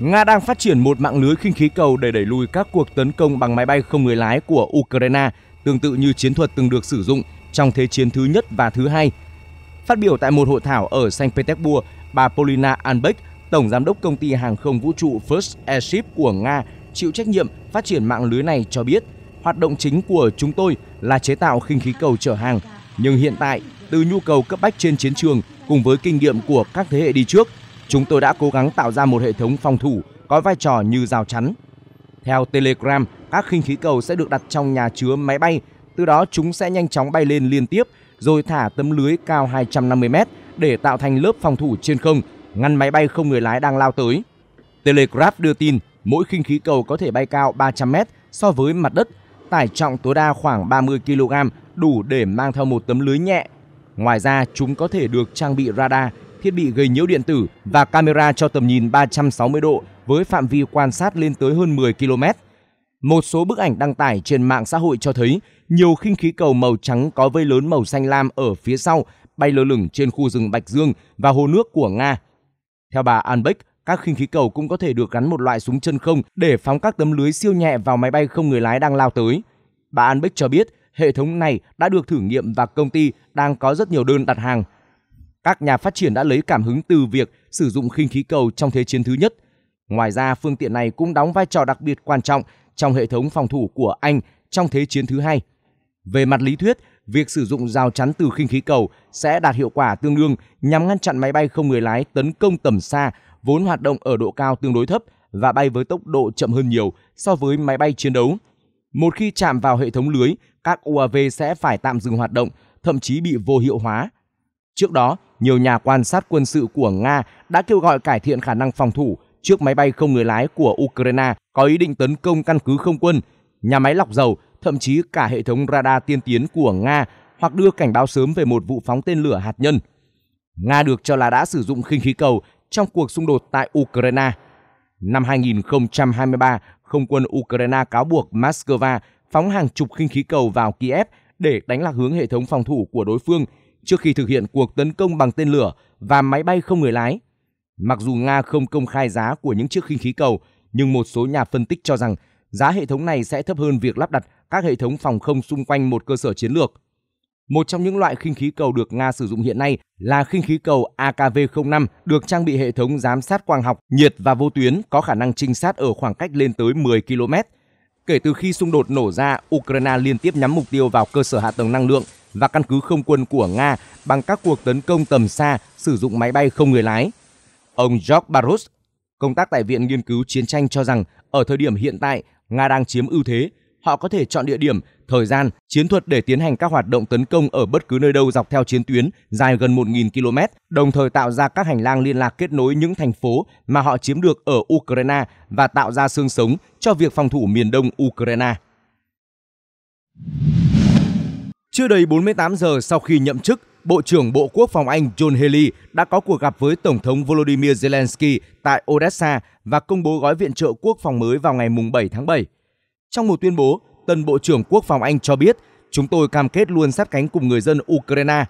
Nga đang phát triển một mạng lưới khinh khí cầu để đẩy lùi các cuộc tấn công bằng máy bay không người lái của Ukraine, tương tự như chiến thuật từng được sử dụng trong Thế chiến thứ nhất và thứ hai. Phát biểu tại một hội thảo ở Saint Petersburg, bà Polina Anbeck, tổng giám đốc công ty hàng không vũ trụ First Airship của Nga, chịu trách nhiệm phát triển mạng lưới này cho biết, hoạt động chính của chúng tôi là chế tạo khinh khí cầu chở hàng, nhưng hiện tại, từ nhu cầu cấp bách trên chiến trường cùng với kinh nghiệm của các thế hệ đi trước, Chúng tôi đã cố gắng tạo ra một hệ thống phòng thủ có vai trò như rào chắn. Theo Telegram, các khinh khí cầu sẽ được đặt trong nhà chứa máy bay, từ đó chúng sẽ nhanh chóng bay lên liên tiếp rồi thả tấm lưới cao 250 m để tạo thành lớp phòng thủ trên không, ngăn máy bay không người lái đang lao tới. Telegraph đưa tin mỗi khinh khí cầu có thể bay cao 300 m so với mặt đất, tải trọng tối đa khoảng 30 kg, đủ để mang theo một tấm lưới nhẹ. Ngoài ra, chúng có thể được trang bị radar thiết bị gây nhiễu điện tử và camera cho tầm nhìn 360 độ với phạm vi quan sát lên tới hơn 10 km. Một số bức ảnh đăng tải trên mạng xã hội cho thấy nhiều khinh khí cầu màu trắng có vây lớn màu xanh lam ở phía sau bay lơ lửng trên khu rừng Bạch Dương và hồ nước của Nga. Theo bà Anbeck, các khinh khí cầu cũng có thể được gắn một loại súng chân không để phóng các tấm lưới siêu nhẹ vào máy bay không người lái đang lao tới. Bà Anbeck cho biết hệ thống này đã được thử nghiệm và công ty đang có rất nhiều đơn đặt hàng – các nhà phát triển đã lấy cảm hứng từ việc sử dụng khinh khí cầu trong Thế chiến thứ nhất. Ngoài ra, phương tiện này cũng đóng vai trò đặc biệt quan trọng trong hệ thống phòng thủ của Anh trong Thế chiến thứ hai. Về mặt lý thuyết, việc sử dụng rào chắn từ khinh khí cầu sẽ đạt hiệu quả tương đương nhằm ngăn chặn máy bay không người lái tấn công tầm xa vốn hoạt động ở độ cao tương đối thấp và bay với tốc độ chậm hơn nhiều so với máy bay chiến đấu. Một khi chạm vào hệ thống lưới, các UAV sẽ phải tạm dừng hoạt động, thậm chí bị vô hiệu hóa Trước đó, nhiều nhà quan sát quân sự của Nga đã kêu gọi cải thiện khả năng phòng thủ trước máy bay không người lái của Ukraine có ý định tấn công căn cứ không quân, nhà máy lọc dầu, thậm chí cả hệ thống radar tiên tiến của Nga hoặc đưa cảnh báo sớm về một vụ phóng tên lửa hạt nhân. Nga được cho là đã sử dụng khinh khí cầu trong cuộc xung đột tại Ukraine. Năm 2023, không quân Ukraine cáo buộc Moscow phóng hàng chục khinh khí cầu vào Kiev để đánh lạc hướng hệ thống phòng thủ của đối phương – trước khi thực hiện cuộc tấn công bằng tên lửa và máy bay không người lái. Mặc dù Nga không công khai giá của những chiếc khinh khí cầu, nhưng một số nhà phân tích cho rằng giá hệ thống này sẽ thấp hơn việc lắp đặt các hệ thống phòng không xung quanh một cơ sở chiến lược. Một trong những loại khinh khí cầu được Nga sử dụng hiện nay là khinh khí cầu AKV-05 được trang bị hệ thống giám sát quang học, nhiệt và vô tuyến có khả năng trinh sát ở khoảng cách lên tới 10 km. Kể từ khi xung đột nổ ra, Ukraine liên tiếp nhắm mục tiêu vào cơ sở hạ tầng năng lượng và căn cứ không quân của Nga bằng các cuộc tấn công tầm xa sử dụng máy bay không người lái. Ông George Barros, công tác tại Viện Nghiên cứu Chiến tranh cho rằng ở thời điểm hiện tại, Nga đang chiếm ưu thế. Họ có thể chọn địa điểm, thời gian, chiến thuật để tiến hành các hoạt động tấn công ở bất cứ nơi đâu dọc theo chiến tuyến dài gần 1.000 km, đồng thời tạo ra các hành lang liên lạc kết nối những thành phố mà họ chiếm được ở Ukraine và tạo ra xương sống cho việc phòng thủ miền đông Ukraine. Chưa đầy 48 giờ sau khi nhậm chức, Bộ trưởng Bộ Quốc phòng Anh John Healey đã có cuộc gặp với Tổng thống Volodymyr Zelensky tại Odessa và công bố gói viện trợ quốc phòng mới vào ngày 7 tháng 7. Trong một tuyên bố, tân Bộ trưởng Quốc phòng Anh cho biết chúng tôi cam kết luôn sát cánh cùng người dân Ukraine.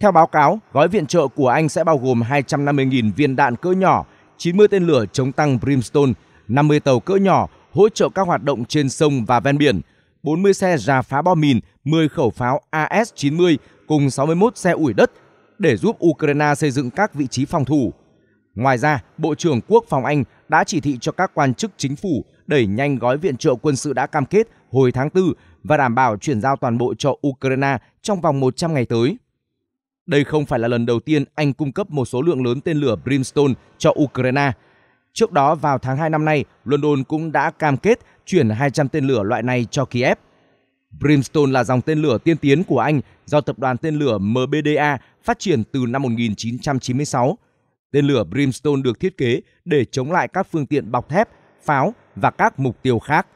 Theo báo cáo, gói viện trợ của Anh sẽ bao gồm 250.000 viên đạn cỡ nhỏ, 90 tên lửa chống tăng Brimstone, 50 tàu cỡ nhỏ hỗ trợ các hoạt động trên sông và ven biển – 40 xe rà phá bom mìn, 10 khẩu pháo AS-90 cùng 61 xe ủi đất để giúp Ukraine xây dựng các vị trí phòng thủ. Ngoài ra, Bộ trưởng Quốc phòng Anh đã chỉ thị cho các quan chức chính phủ đẩy nhanh gói viện trợ quân sự đã cam kết hồi tháng 4 và đảm bảo chuyển giao toàn bộ cho Ukraine trong vòng 100 ngày tới. Đây không phải là lần đầu tiên Anh cung cấp một số lượng lớn tên lửa Brimstone cho Ukraine. Trước đó vào tháng 2 năm nay, London cũng đã cam kết chuyển 200 tên lửa loại này cho Kiev. Brimstone là dòng tên lửa tiên tiến của Anh do tập đoàn tên lửa MBDA phát triển từ năm 1996. Tên lửa Brimstone được thiết kế để chống lại các phương tiện bọc thép, pháo và các mục tiêu khác.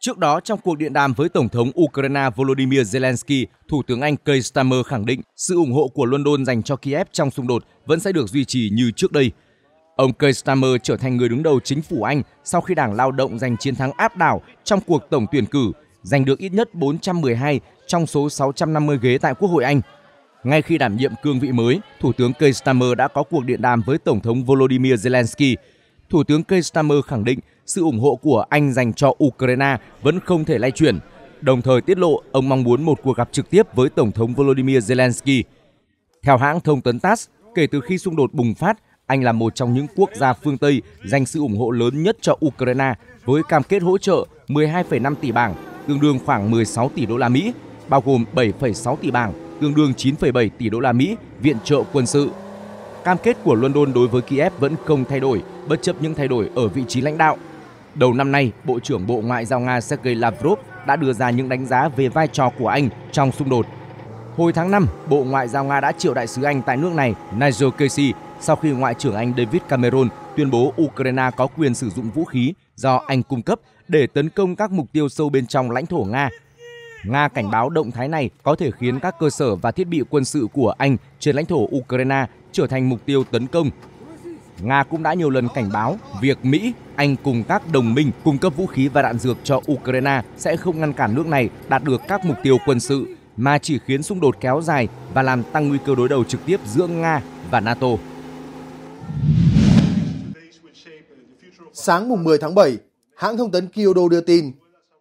Trước đó, trong cuộc điện đàm với Tổng thống Ukraine Volodymyr Zelensky, Thủ tướng Anh Keir Starmer khẳng định sự ủng hộ của London dành cho Kiev trong xung đột vẫn sẽ được duy trì như trước đây – Ông Keir Starmer trở thành người đứng đầu chính phủ Anh sau khi Đảng Lao động giành chiến thắng áp đảo trong cuộc tổng tuyển cử, giành được ít nhất 412 trong số 650 ghế tại Quốc hội Anh. Ngay khi đảm nhiệm cương vị mới, Thủ tướng Keir Starmer đã có cuộc điện đàm với Tổng thống Volodymyr Zelensky. Thủ tướng Keir Starmer khẳng định sự ủng hộ của Anh dành cho Ukraine vẫn không thể lay chuyển, đồng thời tiết lộ ông mong muốn một cuộc gặp trực tiếp với Tổng thống Volodymyr Zelensky. Theo hãng thông tấn TASS, kể từ khi xung đột bùng phát, anh là một trong những quốc gia phương Tây dành sự ủng hộ lớn nhất cho Ukraine với cam kết hỗ trợ 12,5 tỷ bảng, tương đương khoảng 16 tỷ đô la Mỹ, bao gồm 7,6 tỷ bảng, tương đương 9,7 tỷ đô la Mỹ viện trợ quân sự. Cam kết của London đối với Kiev vẫn không thay đổi, bất chấp những thay đổi ở vị trí lãnh đạo. Đầu năm nay, Bộ trưởng Bộ Ngoại giao Nga Sergei Lavrov đã đưa ra những đánh giá về vai trò của Anh trong xung đột. Hồi tháng 5, Bộ Ngoại giao Nga đã triệu đại sứ Anh tại nước này, Nigel Casey, sau khi Ngoại trưởng Anh David Cameron tuyên bố Ukraine có quyền sử dụng vũ khí do Anh cung cấp để tấn công các mục tiêu sâu bên trong lãnh thổ Nga. Nga cảnh báo động thái này có thể khiến các cơ sở và thiết bị quân sự của Anh trên lãnh thổ Ukraine trở thành mục tiêu tấn công. Nga cũng đã nhiều lần cảnh báo việc Mỹ, Anh cùng các đồng minh cung cấp vũ khí và đạn dược cho Ukraine sẽ không ngăn cản nước này đạt được các mục tiêu quân sự mà chỉ khiến xung đột kéo dài và làm tăng nguy cơ đối đầu trực tiếp giữa Nga và NATO. Sáng mùng 10 tháng 7, hãng thông tấn Kyodo đưa tin,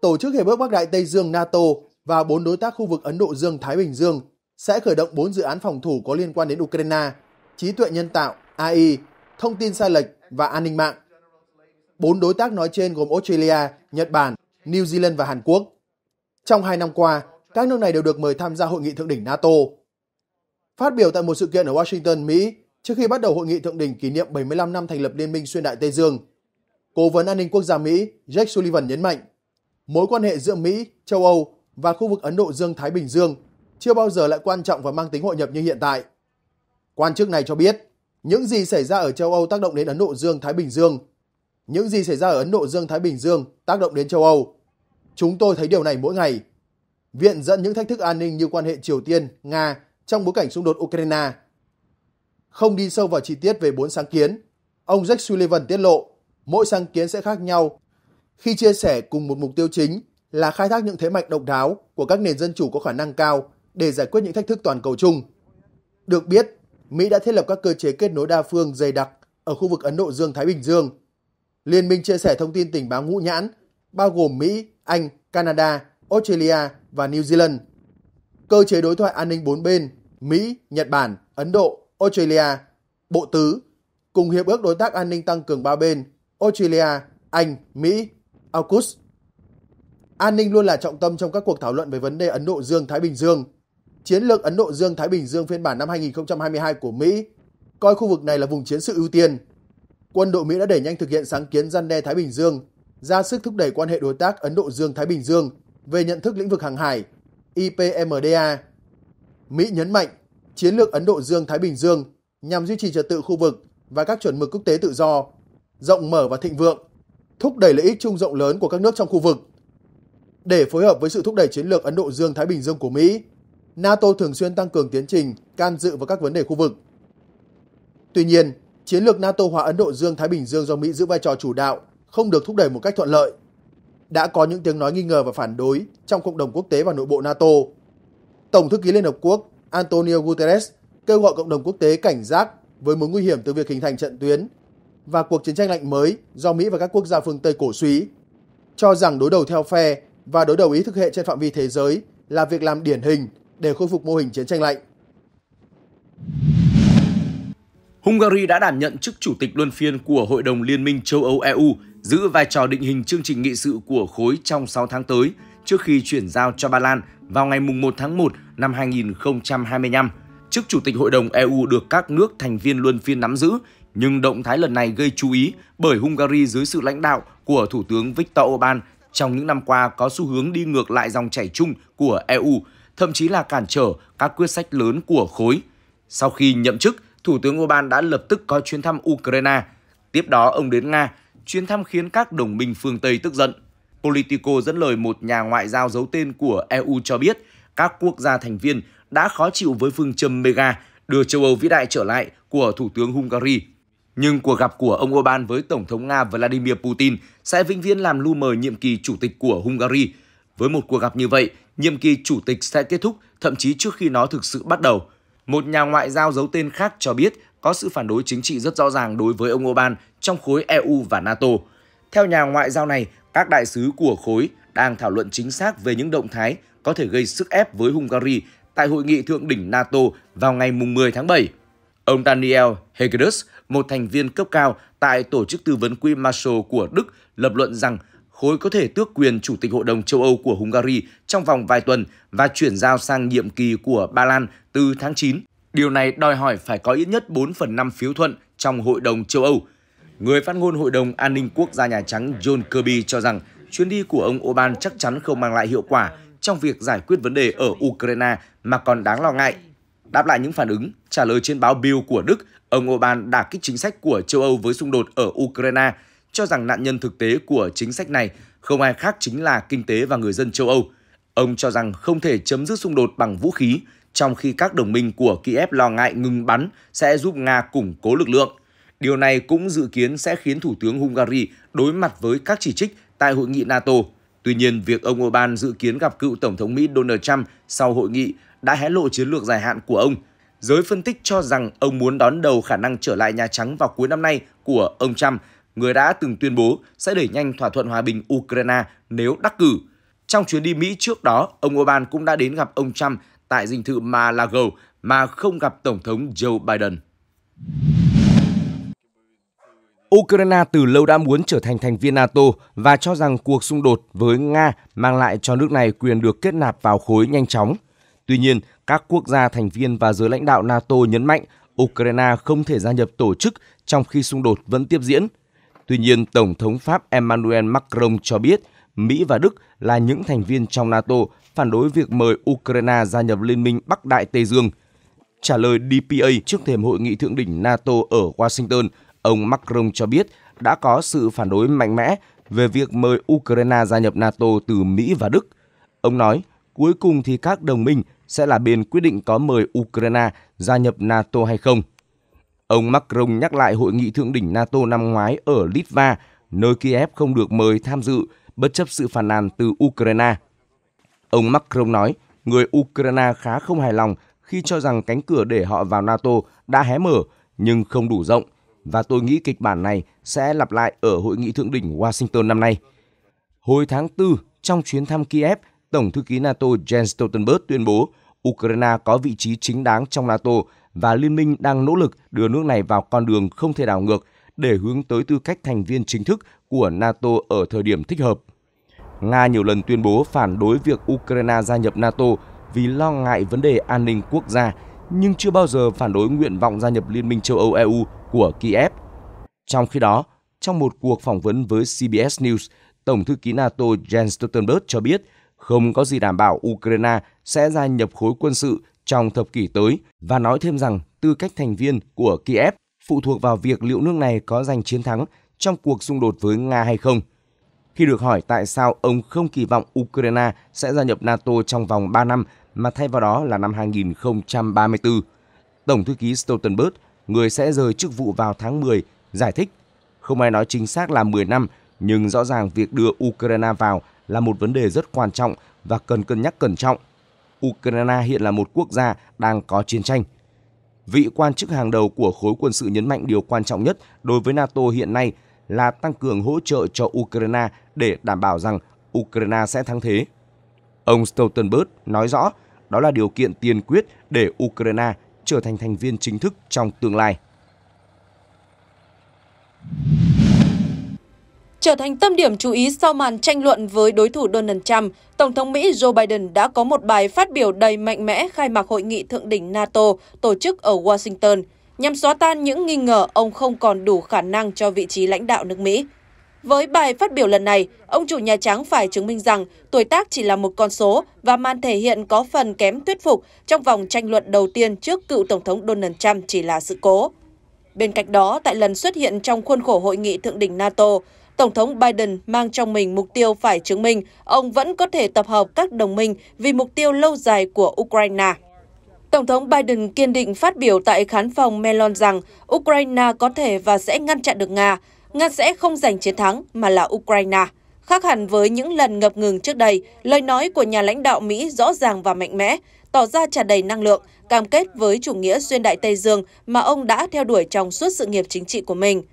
Tổ chức Hiệp ước Bắc Đại Tây Dương NATO và bốn đối tác khu vực Ấn Độ Dương-Thái Bình Dương sẽ khởi động bốn dự án phòng thủ có liên quan đến Ukraine, trí tuệ nhân tạo, AI, thông tin sai lệch và an ninh mạng. Bốn đối tác nói trên gồm Australia, Nhật Bản, New Zealand và Hàn Quốc. Trong hai năm qua, các nước này đều được mời tham gia hội nghị thượng đỉnh NATO. Phát biểu tại một sự kiện ở Washington, Mỹ, trước khi bắt đầu hội nghị thượng đỉnh kỷ niệm 75 năm thành lập Liên minh xuyên đại Tây Dương. Cố vấn an ninh quốc gia Mỹ Jake Sullivan nhấn mạnh, mối quan hệ giữa Mỹ, châu Âu và khu vực Ấn Độ Dương-Thái Bình Dương chưa bao giờ lại quan trọng và mang tính hội nhập như hiện tại. Quan chức này cho biết, những gì xảy ra ở châu Âu tác động đến Ấn Độ Dương-Thái Bình Dương. Những gì xảy ra ở Ấn Độ Dương-Thái Bình Dương tác động đến châu Âu. Chúng tôi thấy điều này mỗi ngày. Viện dẫn những thách thức an ninh như quan hệ Triều Tiên, Nga trong bối cảnh xung đột Ukraine – không đi sâu vào chi tiết về bốn sáng kiến. Ông Jack Sullivan tiết lộ, mỗi sáng kiến sẽ khác nhau khi chia sẻ cùng một mục tiêu chính là khai thác những thế mạnh độc đáo của các nền dân chủ có khả năng cao để giải quyết những thách thức toàn cầu chung. Được biết, Mỹ đã thiết lập các cơ chế kết nối đa phương dày đặc ở khu vực Ấn Độ Dương-Thái Bình Dương. Liên minh chia sẻ thông tin tình báo ngũ nhãn, bao gồm Mỹ, Anh, Canada, Australia và New Zealand. Cơ chế đối thoại an ninh bốn bên Mỹ, Nhật Bản, Ấn Độ Australia, Bộ Tứ, cùng Hiệp ước Đối tác An ninh Tăng cường ba bên Australia, Anh, Mỹ, AUKUS. An ninh luôn là trọng tâm trong các cuộc thảo luận về vấn đề Ấn Độ Dương-Thái Bình Dương. Chiến lược Ấn Độ Dương-Thái Bình Dương phiên bản năm 2022 của Mỹ coi khu vực này là vùng chiến sự ưu tiên. Quân đội Mỹ đã đẩy nhanh thực hiện sáng kiến gian đe Thái Bình Dương, ra sức thúc đẩy quan hệ đối tác Ấn Độ Dương-Thái Bình Dương về nhận thức lĩnh vực hàng hải, IPMDA. Mỹ nhấn mạnh chiến lược Ấn Độ Dương-Thái Bình Dương nhằm duy trì trật tự khu vực và các chuẩn mực quốc tế tự do, rộng mở và thịnh vượng, thúc đẩy lợi ích chung rộng lớn của các nước trong khu vực. Để phối hợp với sự thúc đẩy chiến lược Ấn Độ Dương-Thái Bình Dương của Mỹ, NATO thường xuyên tăng cường tiến trình can dự vào các vấn đề khu vực. Tuy nhiên, chiến lược NATO hóa Ấn Độ Dương-Thái Bình Dương do Mỹ giữ vai trò chủ đạo không được thúc đẩy một cách thuận lợi. Đã có những tiếng nói nghi ngờ và phản đối trong cộng đồng quốc tế và nội bộ NATO. Tổng thư ký Liên Hợp Quốc Antonio Guterres kêu gọi cộng đồng quốc tế cảnh giác với mối nguy hiểm từ việc hình thành trận tuyến và cuộc chiến tranh lạnh mới do Mỹ và các quốc gia phương Tây cổ suý, cho rằng đối đầu theo phe và đối đầu ý thức hệ trên phạm vi thế giới là việc làm điển hình để khôi phục mô hình chiến tranh lạnh. Hungary đã đảm nhận chức chủ tịch luân phiên của Hội đồng Liên minh châu Âu EU, giữ vai trò định hình chương trình nghị sự của khối trong 6 tháng tới trước khi chuyển giao cho Ba Lan vào ngày 1 tháng 1 năm 2025. Chức Chủ tịch Hội đồng EU được các nước thành viên luân phiên nắm giữ, nhưng động thái lần này gây chú ý bởi Hungary dưới sự lãnh đạo của Thủ tướng Viktor Orbán trong những năm qua có xu hướng đi ngược lại dòng chảy chung của EU, thậm chí là cản trở các quyết sách lớn của khối. Sau khi nhậm chức, Thủ tướng Orbán đã lập tức có chuyến thăm Ukraine. Tiếp đó, ông đến Nga, chuyến thăm khiến các đồng minh phương Tây tức giận. Politico dẫn lời một nhà ngoại giao giấu tên của EU cho biết các quốc gia thành viên đã khó chịu với phương châm mega đưa châu Âu vĩ đại trở lại của Thủ tướng Hungary. Nhưng cuộc gặp của ông Orbán với Tổng thống Nga Vladimir Putin sẽ vĩnh viễn làm lu mờ nhiệm kỳ chủ tịch của Hungary. Với một cuộc gặp như vậy, nhiệm kỳ chủ tịch sẽ kết thúc thậm chí trước khi nó thực sự bắt đầu. Một nhà ngoại giao giấu tên khác cho biết có sự phản đối chính trị rất rõ ràng đối với ông Orbán trong khối EU và NATO. Theo nhà ngoại giao này, các đại sứ của khối đang thảo luận chính xác về những động thái có thể gây sức ép với Hungary tại hội nghị thượng đỉnh NATO vào ngày 10 tháng 7. Ông Daniel Hegedus, một thành viên cấp cao tại Tổ chức Tư vấn Quỹ Marshall của Đức, lập luận rằng khối có thể tước quyền Chủ tịch Hội đồng châu Âu của Hungary trong vòng vài tuần và chuyển giao sang nhiệm kỳ của Ba Lan từ tháng 9. Điều này đòi hỏi phải có ít nhất 4 phần 5 phiếu thuận trong Hội đồng châu Âu. Người phát ngôn Hội đồng An ninh Quốc gia Nhà Trắng John Kirby cho rằng chuyến đi của ông Oban chắc chắn không mang lại hiệu quả trong việc giải quyết vấn đề ở Ukraine mà còn đáng lo ngại. Đáp lại những phản ứng, trả lời trên báo Bill của Đức, ông Oban đả kích chính sách của châu Âu với xung đột ở Ukraine, cho rằng nạn nhân thực tế của chính sách này không ai khác chính là kinh tế và người dân châu Âu. Ông cho rằng không thể chấm dứt xung đột bằng vũ khí, trong khi các đồng minh của Kiev lo ngại ngừng bắn sẽ giúp Nga củng cố lực lượng. Điều này cũng dự kiến sẽ khiến Thủ tướng Hungary đối mặt với các chỉ trích tại hội nghị NATO. Tuy nhiên, việc ông Orbán dự kiến gặp cựu Tổng thống Mỹ Donald Trump sau hội nghị đã hé lộ chiến lược dài hạn của ông. Giới phân tích cho rằng ông muốn đón đầu khả năng trở lại Nhà Trắng vào cuối năm nay của ông Trump, người đã từng tuyên bố sẽ đẩy nhanh thỏa thuận hòa bình Ukraine nếu đắc cử. Trong chuyến đi Mỹ trước đó, ông Orbán cũng đã đến gặp ông Trump tại dinh thự Mar-a-Lago mà không gặp Tổng thống Joe Biden. Ukraine từ lâu đã muốn trở thành thành viên NATO và cho rằng cuộc xung đột với Nga mang lại cho nước này quyền được kết nạp vào khối nhanh chóng. Tuy nhiên, các quốc gia thành viên và giới lãnh đạo NATO nhấn mạnh Ukraine không thể gia nhập tổ chức trong khi xung đột vẫn tiếp diễn. Tuy nhiên, Tổng thống Pháp Emmanuel Macron cho biết Mỹ và Đức là những thành viên trong NATO phản đối việc mời Ukraine gia nhập Liên minh Bắc Đại Tây Dương. Trả lời DPA trước thềm hội nghị thượng đỉnh NATO ở Washington, ông Macron cho biết đã có sự phản đối mạnh mẽ về việc mời Ukraine gia nhập NATO từ Mỹ và Đức. Ông nói, cuối cùng thì các đồng minh sẽ là bên quyết định có mời Ukraine gia nhập NATO hay không. Ông Macron nhắc lại hội nghị thượng đỉnh NATO năm ngoái ở Litva, nơi Kiev không được mời tham dự bất chấp sự phản nàn từ Ukraine. Ông Macron nói, người Ukraine khá không hài lòng khi cho rằng cánh cửa để họ vào NATO đã hé mở nhưng không đủ rộng và tôi nghĩ kịch bản này sẽ lặp lại ở hội nghị thượng đỉnh Washington năm nay. Hồi tháng 4, trong chuyến thăm Kiev, Tổng thư ký NATO Jens Stoltenberg tuyên bố Ukraine có vị trí chính đáng trong NATO và liên minh đang nỗ lực đưa nước này vào con đường không thể đảo ngược để hướng tới tư cách thành viên chính thức của NATO ở thời điểm thích hợp. Nga nhiều lần tuyên bố phản đối việc Ukraine gia nhập NATO vì lo ngại vấn đề an ninh quốc gia nhưng chưa bao giờ phản đối nguyện vọng gia nhập Liên minh châu Âu EU của Kiev. Trong khi đó, trong một cuộc phỏng vấn với CBS News, Tổng thư ký NATO Jens Stoltenberg cho biết không có gì đảm bảo Ukraine sẽ gia nhập khối quân sự trong thập kỷ tới và nói thêm rằng tư cách thành viên của Kiev phụ thuộc vào việc liệu nước này có giành chiến thắng trong cuộc xung đột với Nga hay không. Khi được hỏi tại sao ông không kỳ vọng Ukraine sẽ gia nhập NATO trong vòng 3 năm mà thay vào đó là năm 2034. Tổng thư ký Stoltenberg, người sẽ rời chức vụ vào tháng 10, giải thích không ai nói chính xác là 10 năm, nhưng rõ ràng việc đưa Ukraine vào là một vấn đề rất quan trọng và cần cân nhắc cẩn trọng. Ukraine hiện là một quốc gia đang có chiến tranh. Vị quan chức hàng đầu của khối quân sự nhấn mạnh điều quan trọng nhất đối với NATO hiện nay là tăng cường hỗ trợ cho Ukraine để đảm bảo rằng Ukraine sẽ thắng thế. Ông Stoltenberg nói rõ đó là điều kiện tiên quyết để Ukraine trở thành thành viên chính thức trong tương lai. Trở thành tâm điểm chú ý sau màn tranh luận với đối thủ Donald Trump, Tổng thống Mỹ Joe Biden đã có một bài phát biểu đầy mạnh mẽ khai mạc hội nghị thượng đỉnh NATO tổ chức ở Washington, nhằm xóa tan những nghi ngờ ông không còn đủ khả năng cho vị trí lãnh đạo nước Mỹ. Với bài phát biểu lần này, ông chủ Nhà Trắng phải chứng minh rằng tuổi tác chỉ là một con số và màn thể hiện có phần kém thuyết phục trong vòng tranh luận đầu tiên trước cựu Tổng thống Donald Trump chỉ là sự cố. Bên cạnh đó, tại lần xuất hiện trong khuôn khổ hội nghị thượng đỉnh NATO, Tổng thống Biden mang trong mình mục tiêu phải chứng minh ông vẫn có thể tập hợp các đồng minh vì mục tiêu lâu dài của Ukraine. Tổng thống Biden kiên định phát biểu tại khán phòng Melon rằng Ukraine có thể và sẽ ngăn chặn được Nga, Nga sẽ không giành chiến thắng mà là Ukraine. Khác hẳn với những lần ngập ngừng trước đây, lời nói của nhà lãnh đạo Mỹ rõ ràng và mạnh mẽ, tỏ ra tràn đầy năng lượng, cam kết với chủ nghĩa xuyên đại Tây Dương mà ông đã theo đuổi trong suốt sự nghiệp chính trị của mình.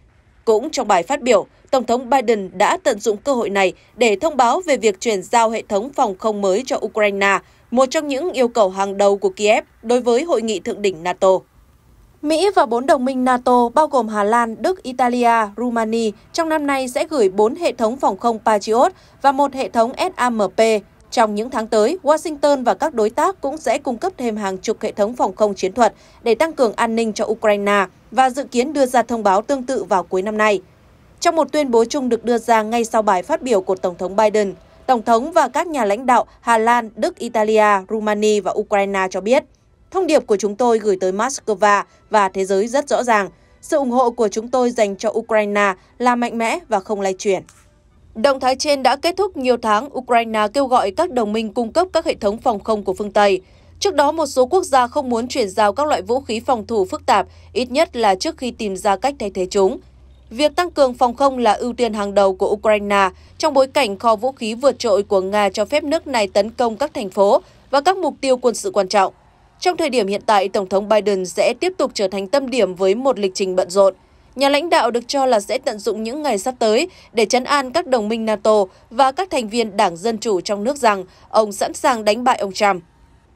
Cũng trong bài phát biểu, Tổng thống Biden đã tận dụng cơ hội này để thông báo về việc chuyển giao hệ thống phòng không mới cho Ukraine, một trong những yêu cầu hàng đầu của Kiev đối với hội nghị thượng đỉnh NATO. Mỹ và bốn đồng minh NATO bao gồm Hà Lan, Đức, Italia, Romania, trong năm nay sẽ gửi bốn hệ thống phòng không Patriot và một hệ thống SAMP. Trong những tháng tới, Washington và các đối tác cũng sẽ cung cấp thêm hàng chục hệ thống phòng không chiến thuật để tăng cường an ninh cho Ukraine và dự kiến đưa ra thông báo tương tự vào cuối năm nay. Trong một tuyên bố chung được đưa ra ngay sau bài phát biểu của Tổng thống Biden, Tổng thống và các nhà lãnh đạo Hà Lan, Đức, Italia, Romania và Ukraine cho biết – Thông điệp của chúng tôi gửi tới Moscow và thế giới rất rõ ràng. Sự ủng hộ của chúng tôi dành cho Ukraine là mạnh mẽ và không lay chuyển. Động thái trên đã kết thúc nhiều tháng Ukraine kêu gọi các đồng minh cung cấp các hệ thống phòng không của phương Tây. Trước đó, một số quốc gia không muốn chuyển giao các loại vũ khí phòng thủ phức tạp, ít nhất là trước khi tìm ra cách thay thế chúng. Việc tăng cường phòng không là ưu tiên hàng đầu của Ukraine trong bối cảnh kho vũ khí vượt trội của Nga cho phép nước này tấn công các thành phố và các mục tiêu quân sự quan trọng. Trong thời điểm hiện tại, Tổng thống Biden sẽ tiếp tục trở thành tâm điểm với một lịch trình bận rộn. Nhà lãnh đạo được cho là sẽ tận dụng những ngày sắp tới để chấn an các đồng minh NATO và các thành viên Đảng Dân Chủ trong nước rằng ông sẵn sàng đánh bại ông Trump.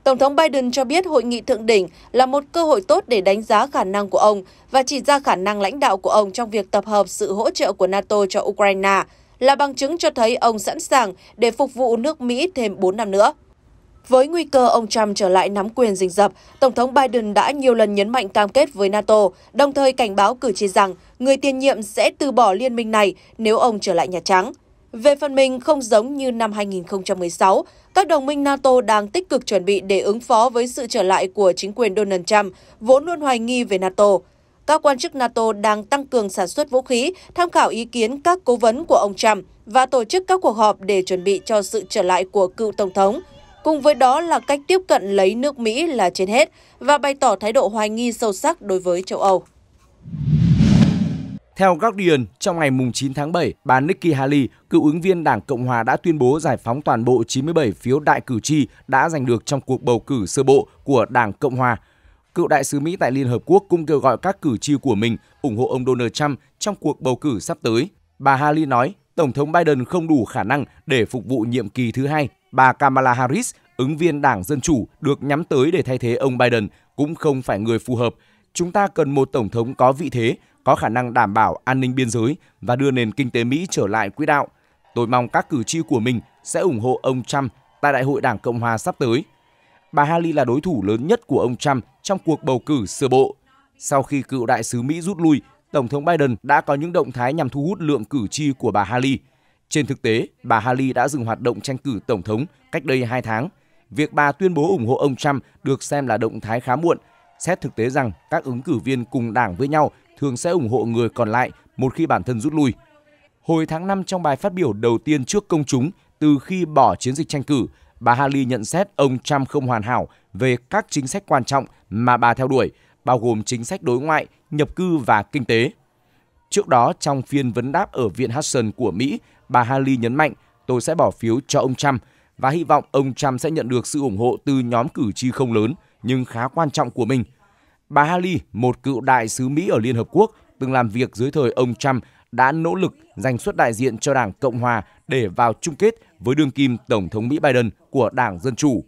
Tổng thống Biden cho biết hội nghị thượng đỉnh là một cơ hội tốt để đánh giá khả năng của ông và chỉ ra khả năng lãnh đạo của ông trong việc tập hợp sự hỗ trợ của NATO cho Ukraine, là bằng chứng cho thấy ông sẵn sàng để phục vụ nước Mỹ thêm 4 năm nữa. Với nguy cơ ông Trump trở lại nắm quyền rình rập, Tổng thống Biden đã nhiều lần nhấn mạnh cam kết với NATO, đồng thời cảnh báo cử tri rằng người tiền nhiệm sẽ từ bỏ liên minh này nếu ông trở lại Nhà Trắng. Về phần mình, không giống như năm 2016, các đồng minh NATO đang tích cực chuẩn bị để ứng phó với sự trở lại của chính quyền Donald Trump, vốn luôn hoài nghi về NATO. Các quan chức NATO đang tăng cường sản xuất vũ khí, tham khảo ý kiến các cố vấn của ông Trump và tổ chức các cuộc họp để chuẩn bị cho sự trở lại của cựu Tổng thống. Cùng với đó là cách tiếp cận lấy nước Mỹ là trên hết và bày tỏ thái độ hoài nghi sâu sắc đối với châu Âu. Theo Guardian, trong ngày 9 tháng 7, bà Nikki Haley, cựu ứng viên Đảng Cộng Hòa đã tuyên bố giải phóng toàn bộ 97 phiếu đại cử tri đã giành được trong cuộc bầu cử sơ bộ của Đảng Cộng Hòa. Cựu đại sứ Mỹ tại Liên Hợp Quốc cũng kêu gọi các cử tri của mình ủng hộ ông Donald Trump trong cuộc bầu cử sắp tới. Bà Haley nói, Tổng thống Biden không đủ khả năng để phục vụ nhiệm kỳ thứ hai. Bà Kamala Harris, ứng viên Đảng Dân Chủ được nhắm tới để thay thế ông Biden, cũng không phải người phù hợp. Chúng ta cần một tổng thống có vị thế, có khả năng đảm bảo an ninh biên giới và đưa nền kinh tế Mỹ trở lại quỹ đạo. Tôi mong các cử tri của mình sẽ ủng hộ ông Trump tại Đại hội Đảng Cộng hòa sắp tới. Bà Haley là đối thủ lớn nhất của ông Trump trong cuộc bầu cử sơ bộ. Sau khi cựu đại sứ Mỹ rút lui, Tổng thống Biden đã có những động thái nhằm thu hút lượng cử tri của bà Haley. Trên thực tế, bà Haley đã dừng hoạt động tranh cử tổng thống cách đây 2 tháng. Việc bà tuyên bố ủng hộ ông Trump được xem là động thái khá muộn, xét thực tế rằng các ứng cử viên cùng đảng với nhau thường sẽ ủng hộ người còn lại một khi bản thân rút lui. Hồi tháng 5 trong bài phát biểu đầu tiên trước công chúng từ khi bỏ chiến dịch tranh cử, bà Haley nhận xét ông Trump không hoàn hảo về các chính sách quan trọng mà bà theo đuổi – bao gồm chính sách đối ngoại, nhập cư và kinh tế. Trước đó, trong phiên vấn đáp ở Viện Hudson của Mỹ, bà Haley nhấn mạnh tôi sẽ bỏ phiếu cho ông Trump và hy vọng ông Trump sẽ nhận được sự ủng hộ từ nhóm cử tri không lớn nhưng khá quan trọng của mình. Bà Haley, một cựu đại sứ Mỹ ở Liên Hợp Quốc, từng làm việc dưới thời ông Trump, đã nỗ lực giành suất đại diện cho Đảng Cộng Hòa để vào chung kết với đương kim Tổng thống Mỹ Biden của Đảng Dân Chủ.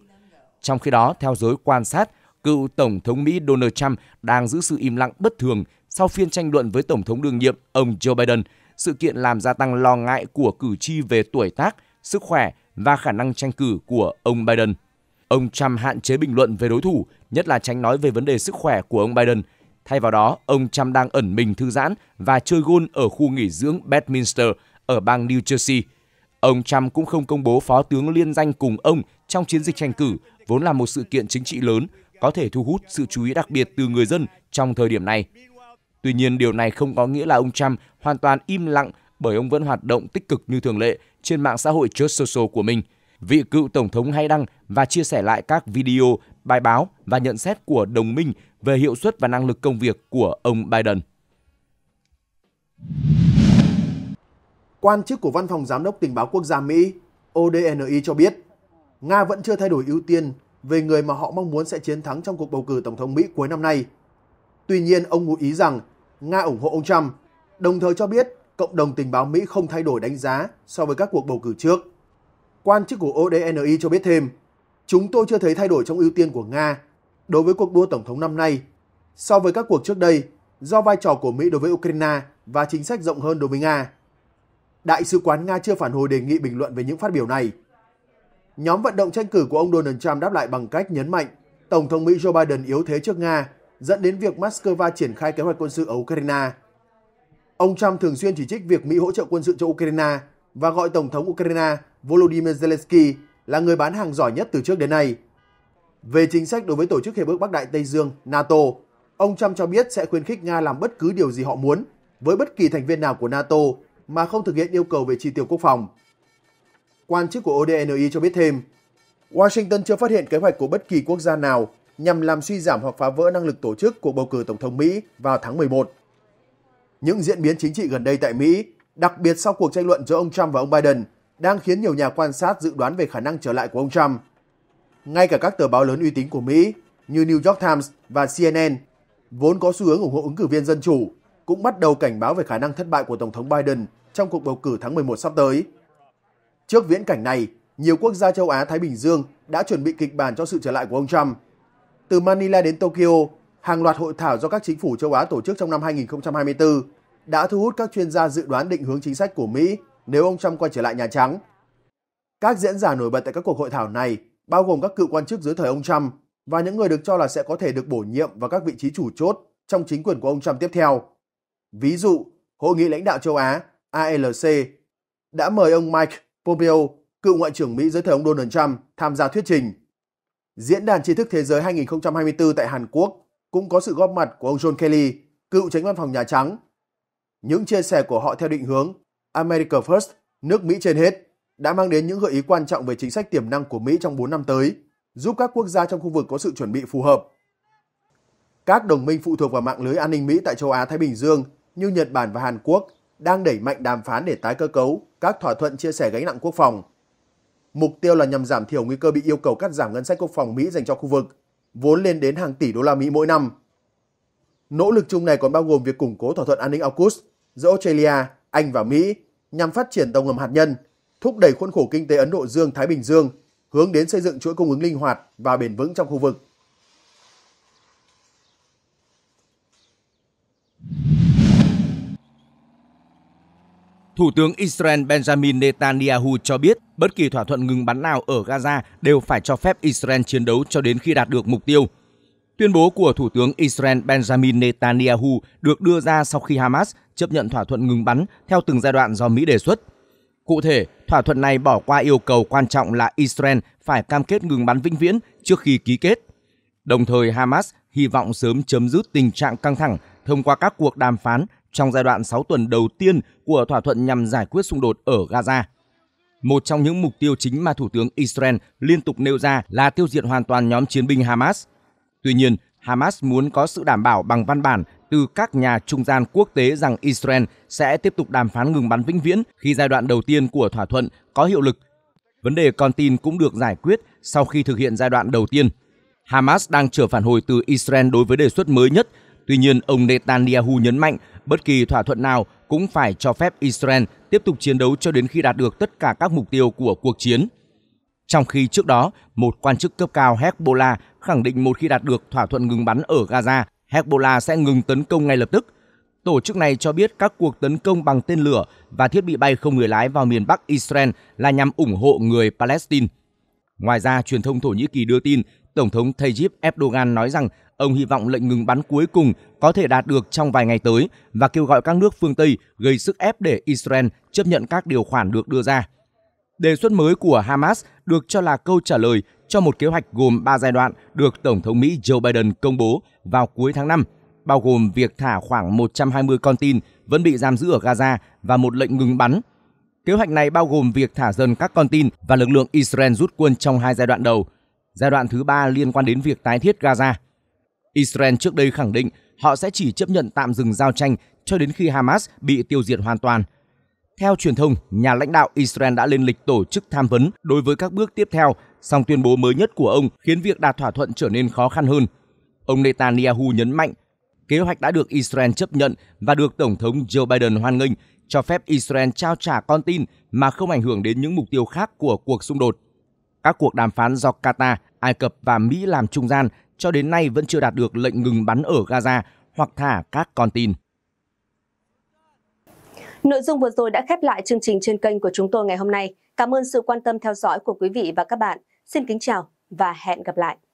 Trong khi đó, theo giới quan sát, cựu Tổng thống Mỹ Donald Trump đang giữ sự im lặng bất thường sau phiên tranh luận với Tổng thống đương nhiệm ông Joe Biden. Sự kiện làm gia tăng lo ngại của cử tri về tuổi tác, sức khỏe và khả năng tranh cử của ông Biden. Ông Trump hạn chế bình luận về đối thủ, nhất là tránh nói về vấn đề sức khỏe của ông Biden. Thay vào đó, ông Trump đang ẩn mình thư giãn và chơi gôn ở khu nghỉ dưỡng Bedminster ở bang New Jersey. Ông Trump cũng không công bố phó tướng liên danh cùng ông trong chiến dịch tranh cử, vốn là một sự kiện chính trị lớn có thể thu hút sự chú ý đặc biệt từ người dân trong thời điểm này. Tuy nhiên, điều này không có nghĩa là ông Trump hoàn toàn im lặng bởi ông vẫn hoạt động tích cực như thường lệ trên mạng xã hội Truth Social của mình. Vị cựu tổng thống hay đăng và chia sẻ lại các video, bài báo và nhận xét của đồng minh về hiệu suất và năng lực công việc của ông Biden. Quan chức của Văn phòng Giám đốc Tình báo Quốc gia Mỹ ODNI cho biết, Nga vẫn chưa thay đổi ưu tiên về người mà họ mong muốn sẽ chiến thắng trong cuộc bầu cử Tổng thống Mỹ cuối năm nay. Tuy nhiên, ông ngụ ý rằng Nga ủng hộ ông Trump, đồng thời cho biết cộng đồng tình báo Mỹ không thay đổi đánh giá so với các cuộc bầu cử trước. Quan chức của ODNI cho biết thêm, chúng tôi chưa thấy thay đổi trong ưu tiên của Nga đối với cuộc đua Tổng thống năm nay so với các cuộc trước đây do vai trò của Mỹ đối với Ukraine và chính sách rộng hơn đối với Nga. Đại sứ quán Nga chưa phản hồi đề nghị bình luận về những phát biểu này. Nhóm vận động tranh cử của ông Donald Trump đáp lại bằng cách nhấn mạnh Tổng thống Mỹ Joe Biden yếu thế trước Nga, dẫn đến việc Moscow triển khai kế hoạch quân sự ở Ukraine. Ông Trump thường xuyên chỉ trích việc Mỹ hỗ trợ quân sự cho Ukraine và gọi Tổng thống Ukraine Volodymyr Zelensky là người bán hàng giỏi nhất từ trước đến nay. Về chính sách đối với Tổ chức Hiệp ước Bắc Đại Tây Dương NATO, ông Trump cho biết sẽ khuyến khích Nga làm bất cứ điều gì họ muốn với bất kỳ thành viên nào của NATO mà không thực hiện yêu cầu về chi tiêu quốc phòng. Quan chức của ODNI cho biết thêm, Washington chưa phát hiện kế hoạch của bất kỳ quốc gia nào nhằm làm suy giảm hoặc phá vỡ năng lực tổ chức cuộc bầu cử Tổng thống Mỹ vào tháng 11. Những diễn biến chính trị gần đây tại Mỹ, đặc biệt sau cuộc tranh luận giữa ông Trump và ông Biden, đang khiến nhiều nhà quan sát dự đoán về khả năng trở lại của ông Trump. Ngay cả các tờ báo lớn uy tín của Mỹ như New York Times và CNN, vốn có xu hướng ủng hộ ứng cử viên dân chủ, cũng bắt đầu cảnh báo về khả năng thất bại của Tổng thống Biden trong cuộc bầu cử tháng 11 sắp tới. Trước viễn cảnh này, nhiều quốc gia châu Á-Thái Bình Dương đã chuẩn bị kịch bản cho sự trở lại của ông Trump. Từ Manila đến Tokyo, hàng loạt hội thảo do các chính phủ châu Á tổ chức trong năm 2024 đã thu hút các chuyên gia dự đoán định hướng chính sách của Mỹ nếu ông Trump quay trở lại Nhà Trắng. Các diễn giả nổi bật tại các cuộc hội thảo này bao gồm các cựu quan chức dưới thời ông Trump và những người được cho là sẽ có thể được bổ nhiệm vào các vị trí chủ chốt trong chính quyền của ông Trump tiếp theo. Ví dụ, Hội nghị lãnh đạo châu Á ALC đã mời ông Mike Pompeo, cựu Ngoại trưởng Mỹ dưới thời ông Donald Trump tham gia thuyết trình. Diễn đàn tri thức thế giới 2024 tại Hàn Quốc cũng có sự góp mặt của ông John Kelly, cựu tránh văn phòng Nhà Trắng. Những chia sẻ của họ theo định hướng America First, nước Mỹ trên hết, đã mang đến những gợi ý quan trọng về chính sách tiềm năng của Mỹ trong 4 năm tới, giúp các quốc gia trong khu vực có sự chuẩn bị phù hợp. Các đồng minh phụ thuộc vào mạng lưới an ninh Mỹ tại châu Á-Thái Bình Dương như Nhật Bản và Hàn Quốc đang đẩy mạnh đàm phán để tái cơ cấu các thỏa thuận chia sẻ gánh nặng quốc phòng. Mục tiêu là nhằm giảm thiểu nguy cơ bị yêu cầu cắt giảm ngân sách quốc phòng Mỹ dành cho khu vực, vốn lên đến hàng tỷ đô la Mỹ mỗi năm. Nỗ lực chung này còn bao gồm việc củng cố thỏa thuận an ninh AUKUS giữa Australia, Anh và Mỹ nhằm phát triển tàu ngầm hạt nhân, thúc đẩy khuôn khổ kinh tế Ấn Độ Dương-Thái Bình Dương hướng đến xây dựng chuỗi cung ứng linh hoạt và bền vững trong khu vực. Thủ tướng Israel Benjamin Netanyahu cho biết bất kỳ thỏa thuận ngừng bắn nào ở Gaza đều phải cho phép Israel chiến đấu cho đến khi đạt được mục tiêu. Tuyên bố của Thủ tướng Israel Benjamin Netanyahu được đưa ra sau khi Hamas chấp nhận thỏa thuận ngừng bắn theo từng giai đoạn do Mỹ đề xuất. Cụ thể, thỏa thuận này bỏ qua yêu cầu quan trọng là Israel phải cam kết ngừng bắn vĩnh viễn trước khi ký kết. Đồng thời, Hamas hy vọng sớm chấm dứt tình trạng căng thẳng thông qua các cuộc đàm phán trong giai đoạn 6 tuần đầu tiên của thỏa thuận nhằm giải quyết xung đột ở Gaza. Một trong những mục tiêu chính mà Thủ tướng Israel liên tục nêu ra là tiêu diệt hoàn toàn nhóm chiến binh Hamas. Tuy nhiên, Hamas muốn có sự đảm bảo bằng văn bản từ các nhà trung gian quốc tế rằng Israel sẽ tiếp tục đàm phán ngừng bắn vĩnh viễn khi giai đoạn đầu tiên của thỏa thuận có hiệu lực. Vấn đề con tin cũng được giải quyết sau khi thực hiện giai đoạn đầu tiên. Hamas đang chờ phản hồi từ Israel đối với đề xuất mới nhất. Tuy nhiên, ông Netanyahu nhấn mạnh bất kỳ thỏa thuận nào cũng phải cho phép Israel tiếp tục chiến đấu cho đến khi đạt được tất cả các mục tiêu của cuộc chiến. Trong khi trước đó, một quan chức cấp cao Hezbollah khẳng định một khi đạt được thỏa thuận ngừng bắn ở Gaza, Hezbollah sẽ ngừng tấn công ngay lập tức. Tổ chức này cho biết các cuộc tấn công bằng tên lửa và thiết bị bay không người lái vào miền Bắc Israel là nhằm ủng hộ người Palestine. Ngoài ra, truyền thông Thổ Nhĩ Kỳ đưa tin Tổng thống Tayyip Erdogan nói rằng ông hy vọng lệnh ngừng bắn cuối cùng có thể đạt được trong vài ngày tới và kêu gọi các nước phương Tây gây sức ép để Israel chấp nhận các điều khoản được đưa ra. Đề xuất mới của Hamas được cho là câu trả lời cho một kế hoạch gồm 3 giai đoạn được Tổng thống Mỹ Joe Biden công bố vào cuối tháng 5, bao gồm việc thả khoảng 120 con tin vẫn bị giam giữ ở Gaza và một lệnh ngừng bắn. Kế hoạch này bao gồm việc thả dần các con tin và lực lượng Israel rút quân trong hai giai đoạn đầu – Giai đoạn thứ ba liên quan đến việc tái thiết Gaza. Israel trước đây khẳng định họ sẽ chỉ chấp nhận tạm dừng giao tranh cho đến khi Hamas bị tiêu diệt hoàn toàn. Theo truyền thông, nhà lãnh đạo Israel đã lên lịch tổ chức tham vấn đối với các bước tiếp theo, song tuyên bố mới nhất của ông khiến việc đạt thỏa thuận trở nên khó khăn hơn. Ông Netanyahu nhấn mạnh, kế hoạch đã được Israel chấp nhận và được Tổng thống Joe Biden hoan nghênh, cho phép Israel trao trả con tin mà không ảnh hưởng đến những mục tiêu khác của cuộc xung đột. Các cuộc đàm phán do Qatar, Ai Cập và Mỹ làm trung gian cho đến nay vẫn chưa đạt được lệnh ngừng bắn ở Gaza hoặc thả các con tin. Nội dung vừa rồi đã khép lại chương trình trên kênh của chúng tôi ngày hôm nay. Cảm ơn sự quan tâm theo dõi của quý vị và các bạn. Xin kính chào và hẹn gặp lại.